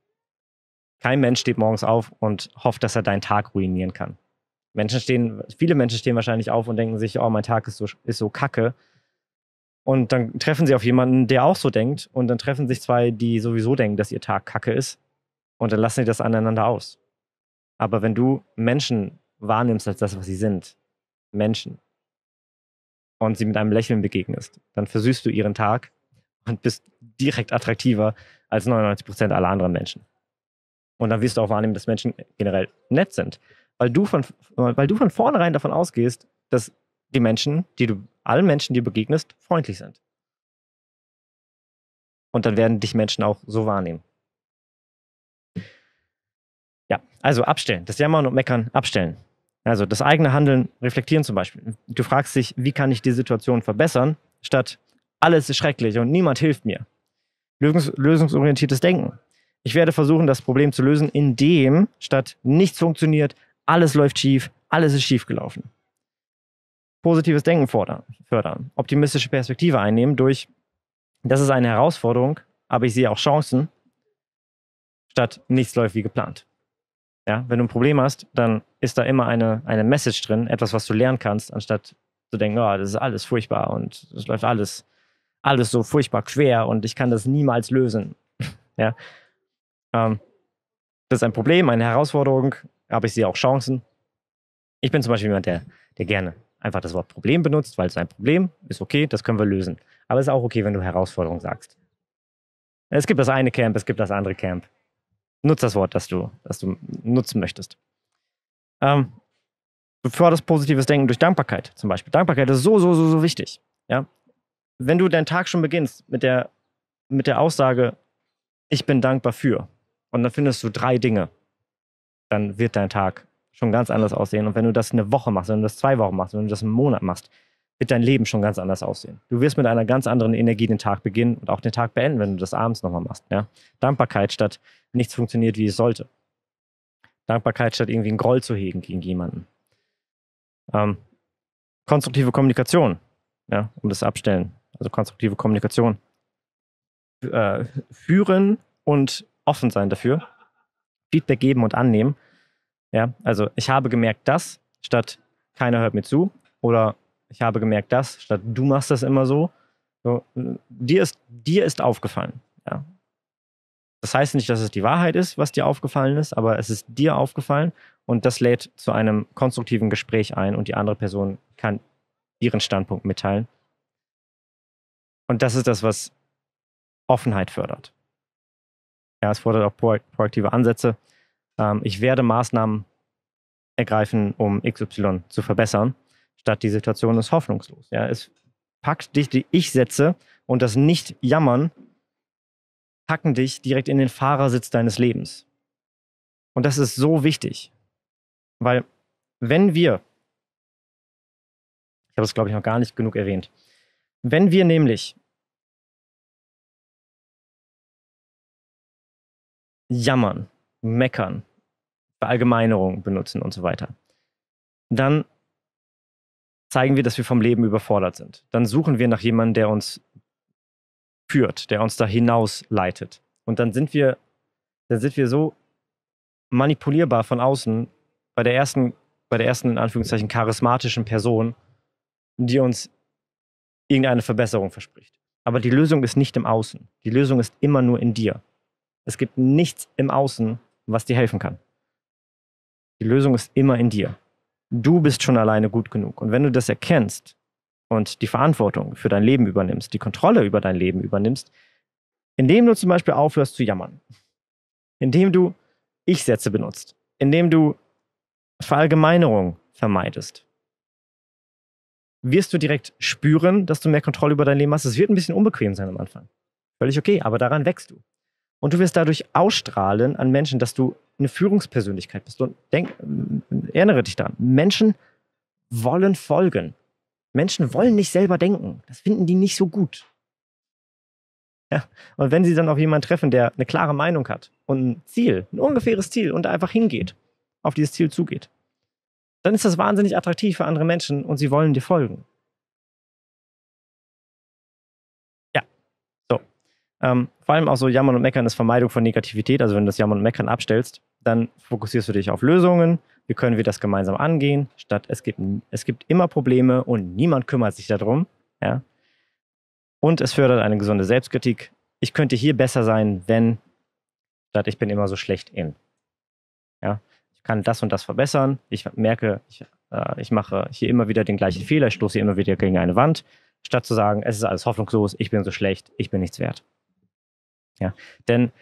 Kein Mensch steht morgens auf und hofft, dass er deinen Tag ruinieren kann. Menschen stehen, viele Menschen stehen wahrscheinlich auf und denken sich, oh, mein Tag ist so, ist so kacke. Und dann treffen sie auf jemanden, der auch so denkt. Und dann treffen sich zwei, die sowieso denken, dass ihr Tag kacke ist. Und dann lassen sie das aneinander aus. Aber wenn du Menschen wahrnimmst als das, was sie sind, Menschen, und sie mit einem Lächeln begegnest, dann versüßt du ihren Tag und bist direkt attraktiver als 99% Prozent aller anderen Menschen. Und dann wirst du auch wahrnehmen, dass Menschen generell nett sind weil du von, weil du von vornherein davon ausgehst, dass die Menschen, die du, allen Menschen, die du begegnest, freundlich sind. Und dann werden dich Menschen auch so wahrnehmen. Ja, also abstellen. Das Jammern und Meckern abstellen. Also das eigene Handeln reflektieren zum Beispiel. Du fragst dich, wie kann ich die Situation verbessern, statt alles ist schrecklich und niemand hilft mir. Lösungs lösungsorientiertes Denken. Ich werde versuchen, das Problem zu lösen, indem statt nichts funktioniert, alles läuft schief, alles ist schiefgelaufen. Positives Denken fordern, fördern, optimistische Perspektive einnehmen durch, das ist eine Herausforderung, aber ich sehe auch Chancen, statt nichts läuft wie geplant. Ja, wenn du ein Problem hast, dann ist da immer eine, eine Message drin, etwas, was du lernen kannst, anstatt zu denken, oh, das ist alles furchtbar und es läuft alles, alles so furchtbar quer und ich kann das niemals lösen. [LAUGHS] ja. Ähm, das ist ein Problem, eine Herausforderung, aber ich sehe auch Chancen. Ich bin zum Beispiel jemand, der, der gerne einfach das Wort Problem benutzt, weil es ein Problem ist okay, das können wir lösen. Aber es ist auch okay, wenn du Herausforderung sagst. Es gibt das eine Camp, es gibt das andere Camp. Nutz das Wort, das du, das du nutzen möchtest. Ähm, du förderst positives Denken durch Dankbarkeit zum Beispiel. Dankbarkeit ist so, so, so, so wichtig. Ja? Wenn du deinen Tag schon beginnst mit der, mit der Aussage, ich bin dankbar für, und dann findest du drei Dinge, dann wird dein Tag schon ganz anders aussehen. Und wenn du das eine Woche machst, wenn du das zwei Wochen machst, wenn du das einen Monat machst, wird dein Leben schon ganz anders aussehen. Du wirst mit einer ganz anderen Energie den Tag beginnen und auch den Tag beenden, wenn du das abends nochmal machst. Ja? Dankbarkeit statt nichts funktioniert, wie es sollte. Dankbarkeit statt irgendwie einen Groll zu hegen gegen jemanden. Ähm, konstruktive Kommunikation, ja, um das Abstellen. Also konstruktive Kommunikation. Äh, führen und offen sein dafür. Feedback geben und annehmen. Ja, also ich habe gemerkt, das statt keiner hört mir zu oder ich habe gemerkt, das statt du machst das immer so. so dir, ist, dir ist aufgefallen. Ja. Das heißt nicht, dass es die Wahrheit ist, was dir aufgefallen ist, aber es ist dir aufgefallen und das lädt zu einem konstruktiven Gespräch ein und die andere Person kann ihren Standpunkt mitteilen. Und das ist das, was Offenheit fördert. Ja, es fordert auch proaktive Ansätze. Ähm, ich werde Maßnahmen ergreifen, um XY zu verbessern, statt die Situation ist hoffnungslos. Ja, es packt dich die Ich-Sätze und das Nicht-Jammern packen dich direkt in den Fahrersitz deines Lebens. Und das ist so wichtig, weil wenn wir, ich habe es glaube ich noch gar nicht genug erwähnt, wenn wir nämlich jammern, meckern, Verallgemeinerungen benutzen und so weiter, dann zeigen wir, dass wir vom Leben überfordert sind. Dann suchen wir nach jemandem, der uns führt, der uns da hinaus leitet. Und dann sind wir, dann sind wir so manipulierbar von außen bei der ersten, bei der ersten in Anführungszeichen charismatischen Person, die uns irgendeine Verbesserung verspricht. Aber die Lösung ist nicht im Außen. Die Lösung ist immer nur in dir. Es gibt nichts im Außen, was dir helfen kann. Die Lösung ist immer in dir. Du bist schon alleine gut genug. Und wenn du das erkennst und die Verantwortung für dein Leben übernimmst, die Kontrolle über dein Leben übernimmst, indem du zum Beispiel aufhörst zu jammern, indem du Ich-Sätze benutzt, indem du Verallgemeinerung vermeidest, wirst du direkt spüren, dass du mehr Kontrolle über dein Leben hast. Es wird ein bisschen unbequem sein am Anfang. Völlig okay, aber daran wächst du. Und du wirst dadurch ausstrahlen an Menschen, dass du eine Führungspersönlichkeit bist. Und denk, erinnere dich daran, Menschen wollen folgen. Menschen wollen nicht selber denken. Das finden die nicht so gut. Ja. Und wenn sie dann auf jemanden treffen, der eine klare Meinung hat und ein Ziel, ein ungefähres Ziel und da einfach hingeht, auf dieses Ziel zugeht, dann ist das wahnsinnig attraktiv für andere Menschen und sie wollen dir folgen. Ähm, vor allem auch so Jammern und Meckern ist Vermeidung von Negativität. Also wenn du das Jammern und Meckern abstellst, dann fokussierst du dich auf Lösungen. Wie können wir das gemeinsam angehen? Statt es gibt, es gibt immer Probleme und niemand kümmert sich darum. Ja? Und es fördert eine gesunde Selbstkritik. Ich könnte hier besser sein, wenn statt ich bin immer so schlecht in. Ja? Ich kann das und das verbessern. Ich merke, ich, äh, ich mache hier immer wieder den gleichen Fehler. Ich stoße hier immer wieder gegen eine Wand. Statt zu sagen, es ist alles hoffnungslos, ich bin so schlecht, ich bin nichts wert. Ja? Denn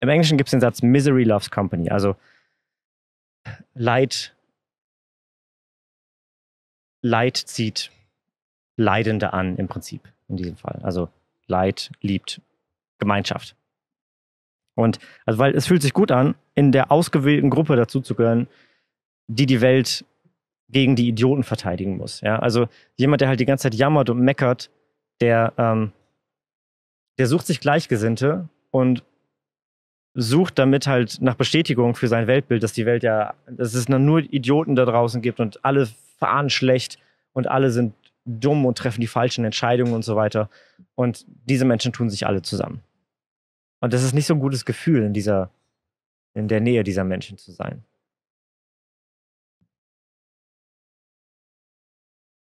im Englischen gibt es den Satz Misery loves company, also Leid, Leid zieht Leidende an im Prinzip in diesem Fall. Also Leid liebt Gemeinschaft. Und also weil es fühlt sich gut an, in der ausgewählten Gruppe dazuzugehören, die die Welt gegen die Idioten verteidigen muss. Ja? Also jemand, der halt die ganze Zeit jammert und meckert, der ähm, der sucht sich Gleichgesinnte und sucht damit halt nach Bestätigung für sein Weltbild, dass die Welt ja, dass es nur Idioten da draußen gibt und alle fahren schlecht und alle sind dumm und treffen die falschen Entscheidungen und so weiter. Und diese Menschen tun sich alle zusammen. Und das ist nicht so ein gutes Gefühl, in dieser, in der Nähe dieser Menschen zu sein.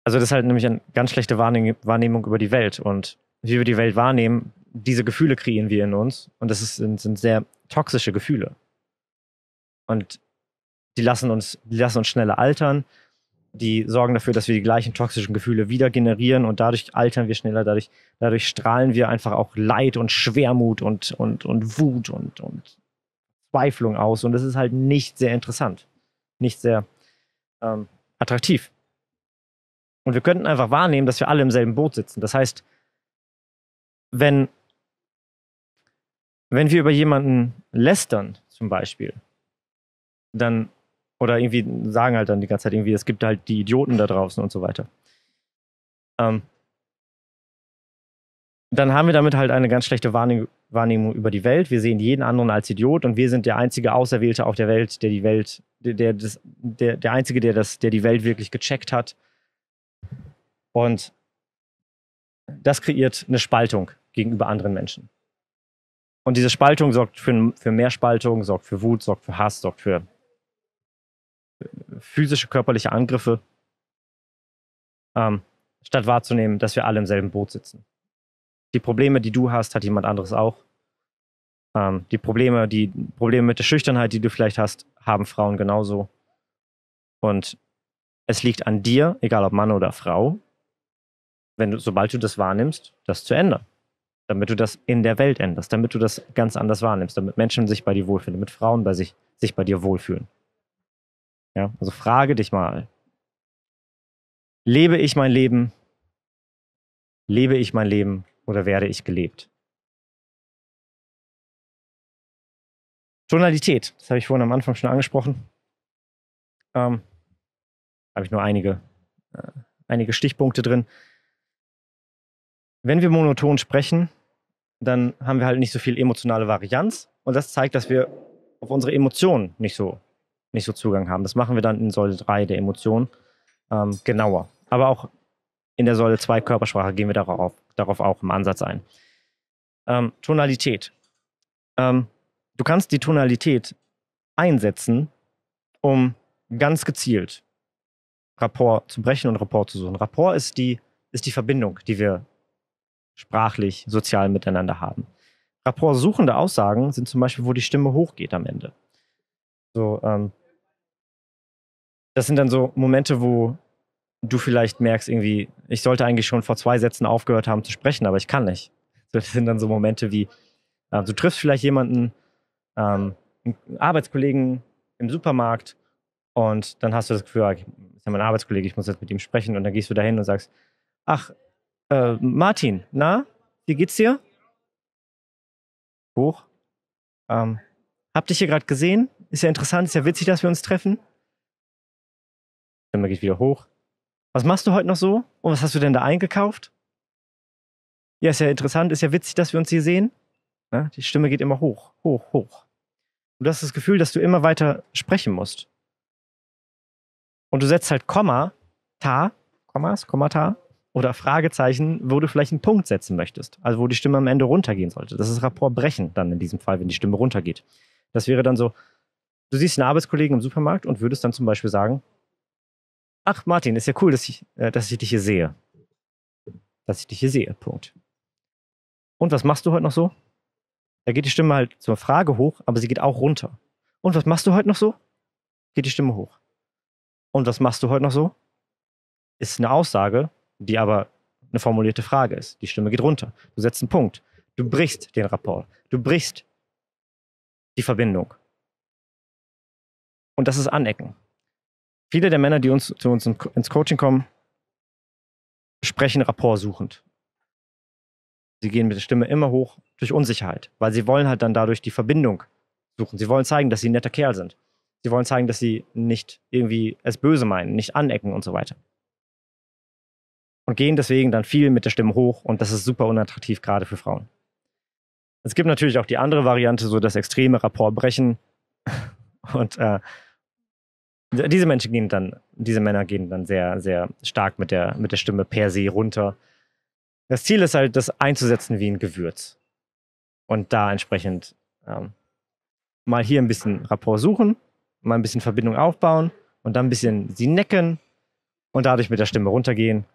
Also das ist halt nämlich eine ganz schlechte Wahrnehmung über die Welt und wie wir die Welt wahrnehmen, diese Gefühle kreieren wir in uns. Und das ist, sind, sind sehr toxische Gefühle. Und die lassen uns, die lassen uns schneller altern. Die sorgen dafür, dass wir die gleichen toxischen Gefühle wieder generieren und dadurch altern wir schneller, dadurch, dadurch strahlen wir einfach auch Leid und Schwermut und, und, und Wut und, und Verzweiflung aus. Und das ist halt nicht sehr interessant, nicht sehr ähm, attraktiv. Und wir könnten einfach wahrnehmen, dass wir alle im selben Boot sitzen. Das heißt, wenn, wenn wir über jemanden lästern, zum Beispiel, dann, oder irgendwie sagen halt dann die ganze Zeit irgendwie, es gibt halt die Idioten da draußen und so weiter. Ähm, dann haben wir damit halt eine ganz schlechte Wahrnehm Wahrnehmung über die Welt. Wir sehen jeden anderen als Idiot und wir sind der einzige Auserwählte auf der Welt, der die Welt, der, der, das, der, der einzige, der, das, der die Welt wirklich gecheckt hat. Und das kreiert eine Spaltung gegenüber anderen Menschen. Und diese Spaltung sorgt für, für mehr Spaltung, sorgt für Wut, sorgt für Hass, sorgt für äh, physische, körperliche Angriffe, ähm, statt wahrzunehmen, dass wir alle im selben Boot sitzen. Die Probleme, die du hast, hat jemand anderes auch. Ähm, die Probleme, die Probleme mit der Schüchternheit, die du vielleicht hast, haben Frauen genauso. Und es liegt an dir, egal ob Mann oder Frau, wenn du, sobald du das wahrnimmst, das zu ändern. Damit du das in der Welt änderst, damit du das ganz anders wahrnimmst, damit Menschen sich bei dir wohlfühlen, damit Frauen bei sich, sich bei dir wohlfühlen. Ja, also frage dich mal, lebe ich mein Leben, lebe ich mein Leben oder werde ich gelebt? Tonalität, das habe ich vorhin am Anfang schon angesprochen. Ähm, habe ich nur einige, äh, einige Stichpunkte drin wenn wir monoton sprechen, dann haben wir halt nicht so viel emotionale Varianz. Und das zeigt, dass wir auf unsere Emotionen nicht so, nicht so Zugang haben. Das machen wir dann in Säule 3 der Emotionen ähm, genauer. Aber auch in der Säule 2 Körpersprache gehen wir darauf, darauf auch im Ansatz ein. Ähm, Tonalität. Ähm, du kannst die Tonalität einsetzen, um ganz gezielt Rapport zu brechen und Rapport zu suchen. Rapport ist die, ist die Verbindung, die wir sprachlich, sozial miteinander haben. Rapport suchende Aussagen sind zum Beispiel, wo die Stimme hochgeht am Ende. So, ähm, das sind dann so Momente, wo du vielleicht merkst, irgendwie, ich sollte eigentlich schon vor zwei Sätzen aufgehört haben zu sprechen, aber ich kann nicht. So, das sind dann so Momente wie, äh, du triffst vielleicht jemanden, ähm, einen Arbeitskollegen im Supermarkt und dann hast du das Gefühl, ah, ist ja mein Arbeitskollege, ich muss jetzt mit ihm sprechen und dann gehst du dahin und sagst, ach, äh, Martin, na, wie geht's dir? Hoch. Ähm, hab dich hier gerade gesehen. Ist ja interessant, ist ja witzig, dass wir uns treffen. Stimme geht wieder hoch. Was machst du heute noch so? Und was hast du denn da eingekauft? Ja, ist ja interessant, ist ja witzig, dass wir uns hier sehen. Na, die Stimme geht immer hoch, hoch, hoch. Und du hast das Gefühl, dass du immer weiter sprechen musst. Und du setzt halt Komma, Ta, Kommas, Ta oder Fragezeichen, wo du vielleicht einen Punkt setzen möchtest. Also wo die Stimme am Ende runtergehen sollte. Das ist Rapport brechen dann in diesem Fall, wenn die Stimme runtergeht. Das wäre dann so, du siehst einen Arbeitskollegen im Supermarkt und würdest dann zum Beispiel sagen, ach Martin, ist ja cool, dass ich, äh, dass ich dich hier sehe. Dass ich dich hier sehe, Punkt. Und was machst du heute noch so? Da geht die Stimme halt zur Frage hoch, aber sie geht auch runter. Und was machst du heute noch so? Geht die Stimme hoch. Und was machst du heute noch so? Ist eine Aussage, die aber eine formulierte Frage ist. Die Stimme geht runter. Du setzt einen Punkt. Du brichst den Rapport. Du brichst die Verbindung. Und das ist Anecken. Viele der Männer, die uns, zu uns ins Coaching kommen, sprechen Rapport suchend. Sie gehen mit der Stimme immer hoch durch Unsicherheit, weil sie wollen halt dann dadurch die Verbindung suchen. Sie wollen zeigen, dass sie ein netter Kerl sind. Sie wollen zeigen, dass sie nicht irgendwie es böse meinen, nicht anecken und so weiter und gehen deswegen dann viel mit der Stimme hoch und das ist super unattraktiv, gerade für Frauen. Es gibt natürlich auch die andere Variante, so das extreme Rapport brechen. [LAUGHS] Und äh, diese Menschen gehen dann, diese Männer gehen dann sehr, sehr stark mit der, mit der Stimme per se runter. Das Ziel ist halt, das einzusetzen wie ein Gewürz. Und da entsprechend ähm, mal hier ein bisschen Rapport suchen, mal ein bisschen Verbindung aufbauen und dann ein bisschen sie necken und dadurch mit der Stimme runtergehen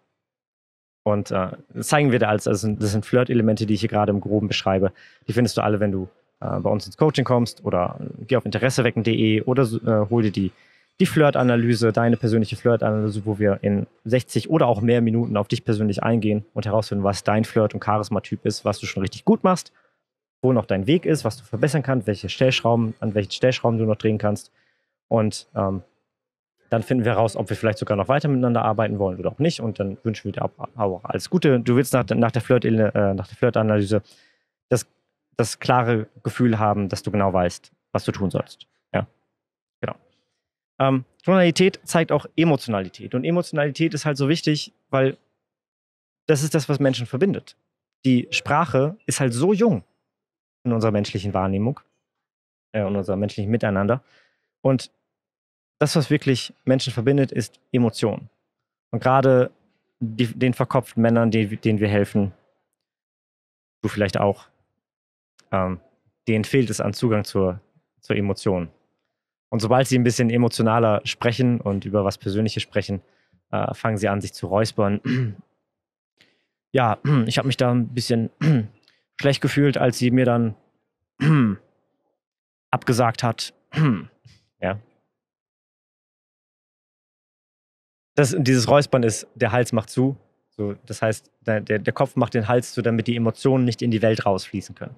und äh, das zeigen wir dir als, also das sind Flirt-Elemente, die ich hier gerade im Groben beschreibe. Die findest du alle, wenn du äh, bei uns ins Coaching kommst oder äh, geh auf interessewecken.de oder äh, hol dir die, die Flirt-Analyse, deine persönliche Flirt-Analyse, wo wir in 60 oder auch mehr Minuten auf dich persönlich eingehen und herausfinden, was dein Flirt- und Charisma-Typ ist, was du schon richtig gut machst, wo noch dein Weg ist, was du verbessern kannst, welche Stellschrauben, an welchen Stellschrauben du noch drehen kannst. Und ähm, dann finden wir raus, ob wir vielleicht sogar noch weiter miteinander arbeiten wollen oder auch nicht. Und dann wünschen wir dir auch, alles Gute. Du willst nach, nach der äh, Flirt-Analyse äh, Flirt das, das klare Gefühl haben, dass du genau weißt, was du tun sollst. Ja, genau. Ähm, Tonalität zeigt auch Emotionalität. Und Emotionalität ist halt so wichtig, weil das ist das, was Menschen verbindet. Die Sprache ist halt so jung in unserer menschlichen Wahrnehmung, äh, unserem menschlichen Miteinander. Und das, was wirklich Menschen verbindet, ist Emotion. Und gerade die, den verkopften Männern, die, denen wir helfen, du vielleicht auch, ähm, denen fehlt es an Zugang zur, zur Emotion. Und sobald sie ein bisschen emotionaler sprechen und über was Persönliches sprechen, äh, fangen sie an, sich zu räuspern. [CLEARS THROAT] ja, [CLEARS THROAT] ich habe mich da ein bisschen [CLEARS THROAT] schlecht gefühlt, als sie mir dann abgesagt hat. ja, das, dieses Räuspern ist, der Hals macht zu. So, das heißt, der, der Kopf macht den Hals zu, damit die Emotionen nicht in die Welt rausfließen können.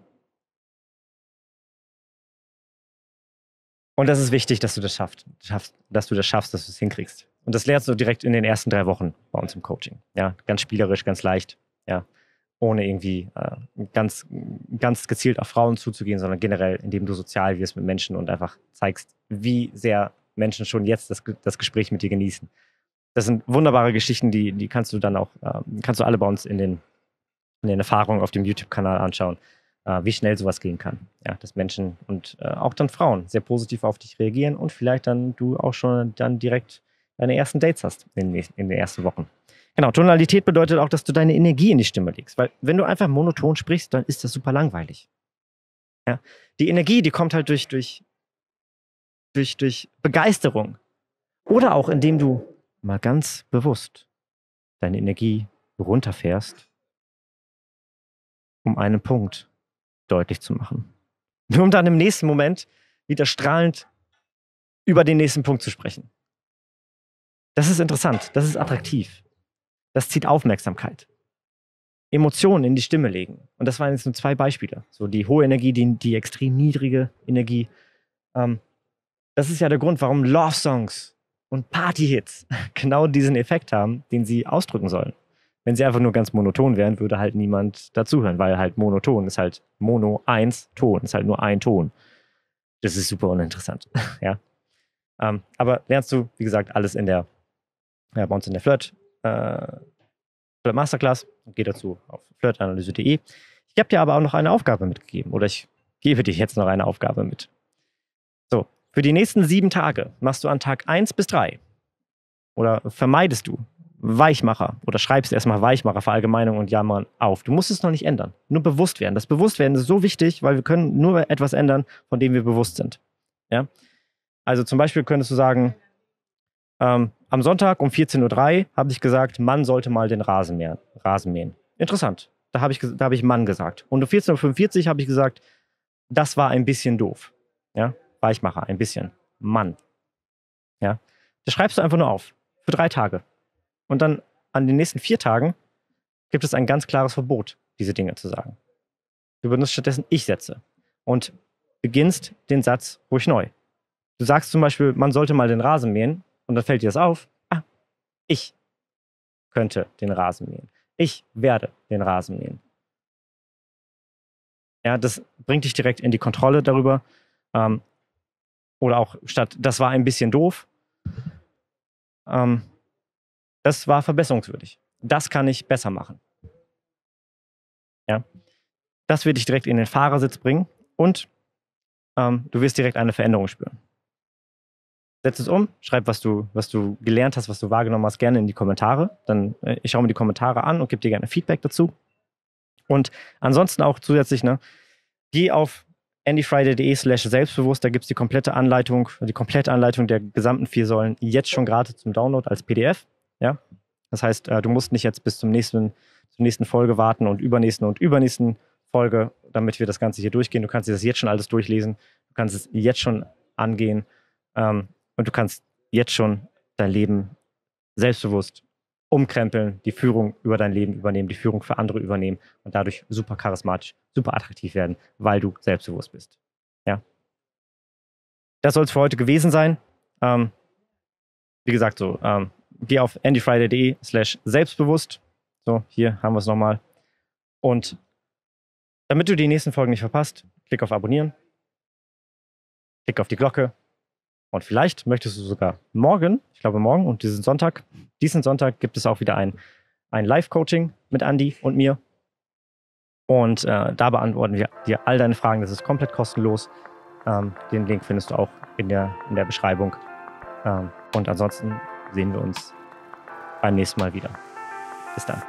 Und das ist wichtig, dass du das schaffst, schaffst dass du das schaffst, dass du es hinkriegst. Und das lernst du direkt in den ersten drei Wochen bei uns im Coaching. Ja, ganz spielerisch, ganz leicht. Ja, ohne irgendwie äh, ganz, ganz gezielt auf Frauen zuzugehen, sondern generell, indem du sozial wirst mit Menschen und einfach zeigst, wie sehr Menschen schon jetzt das, das Gespräch mit dir genießen das sind wunderbare Geschichten, die, die kannst du dann auch, ähm, kannst du alle bei uns in den, in den Erfahrungen auf dem YouTube-Kanal anschauen, äh, wie schnell sowas gehen kann. Ja, dass Menschen und äh, auch dann Frauen sehr positiv auf dich reagieren und vielleicht dann du auch schon dann direkt deine ersten Dates hast in, in den ersten Wochen. Genau, Tonalität bedeutet auch, dass du deine Energie in die Stimme legst, weil wenn du einfach monoton sprichst, dann ist das super langweilig. Ja? Die Energie, die kommt halt durch, durch, durch, durch Begeisterung oder auch indem du mal ganz bewusst deine Energie runterfährst, um einen Punkt deutlich zu machen. Nur um dann im nächsten Moment wieder strahlend über den nächsten Punkt zu sprechen. Das ist interessant, das ist attraktiv. Das zieht Aufmerksamkeit. Emotionen in die Stimme legen. Und das waren jetzt nur zwei Beispiele. So die hohe Energie, die, die extrem niedrige Energie. Ähm, das ist ja der Grund, warum Love Songs und Partyhits [LAUGHS] genau diesen Effekt haben, den sie ausdrücken sollen. Wenn sie einfach nur ganz monoton wären, würde halt niemand dazuhören, weil halt monoton ist halt Mono eins Ton, ist halt nur ein Ton. Das ist super uninteressant, [LAUGHS] ja. Ähm, aber lernst du, wie gesagt, alles in der, ja, bei uns in der Flirt, äh, Flirt Masterclass. Geh dazu auf flirtanalyse.de. Ich habe dir aber auch noch eine Aufgabe mitgegeben oder ich gebe dir jetzt noch eine Aufgabe mit. So, für die nächsten sieben Tage machst du an Tag 1 bis 3 oder vermeidest du Weichmacher oder schreibst erstmal Weichmacher, Verallgemeinung und Jammern auf. Du musst es noch nicht ändern, nur bewusst werden. Das Bewusstwerden ist so wichtig, weil wir können nur etwas ändern, von dem wir bewusst sind. Ja? Also zum Beispiel könntest du sagen, ähm, am Sonntag um 14.03 Uhr habe ich gesagt, Mann sollte mal den Rasen mähen. Rasen mähen. Interessant. Da habe ich, hab ich Mann gesagt. Und um 14.45 Uhr habe ich gesagt, das war ein bisschen doof. Ja? Weichmacher, ein bisschen. Mann. Ja. Das schreibst du einfach nur auf. Für drei Tage. Und dann an den nächsten vier Tagen gibt es ein ganz klares Verbot, diese Dinge zu sagen. Du benutzt stattdessen Ich-Sätze und beginnst den Satz ruhig neu. Du sagst zum Beispiel, man sollte mal den Rasen mähen und dann fällt dir das auf. Ah, ich könnte den Rasen mähen. Ich werde den Rasen mähen. Ja, das bringt dich direkt in die Kontrolle darüber. Ähm, oder auch statt, das war ein bisschen doof. Ähm, das war verbesserungswürdig. Das kann ich besser machen. Ja. Das wird dich direkt in den Fahrersitz bringen und ähm, du wirst direkt eine Veränderung spüren. Setz es um, schreib, was du, was du gelernt hast, was du wahrgenommen hast, gerne in die Kommentare. Dann äh, ich schaue mir die Kommentare an und gebe dir gerne Feedback dazu. Und ansonsten auch zusätzlich, ne, geh auf andyfriday.de slash selbstbewusst, da gibt es die komplette Anleitung, die komplette Anleitung der gesamten vier Säulen jetzt schon gerade zum Download als PDF. Ja? Das heißt, äh, du musst nicht jetzt bis zum nächsten, zur nächsten Folge warten und übernächsten und übernächsten Folge, damit wir das Ganze hier durchgehen. Du kannst dir das jetzt schon alles durchlesen, du kannst es jetzt schon angehen ähm, und du kannst jetzt schon dein Leben selbstbewusst umkrempeln, die Führung über dein Leben übernehmen, die Führung für andere übernehmen und dadurch super charismatisch, super attraktiv werden, weil du selbstbewusst bist. Ja. Das soll es für heute gewesen sein. Ähm, wie gesagt, so, ähm, geh auf andyfriday.de slash selbstbewusst. So, hier haben wir es nochmal. Und damit du die nächsten Folgen nicht verpasst, klick auf Abonnieren, klick auf die Glocke und vielleicht möchtest du sogar morgen, ich glaube morgen und diesen Sonntag, diesen Sonntag gibt es auch wieder ein, ein Live-Coaching mit Andy und mir. Und äh, da beantworten wir dir all deine Fragen. Das ist komplett kostenlos. Ähm, den Link findest du auch in der, in der Beschreibung. Ähm, und ansonsten sehen wir uns beim nächsten Mal wieder. Bis dann.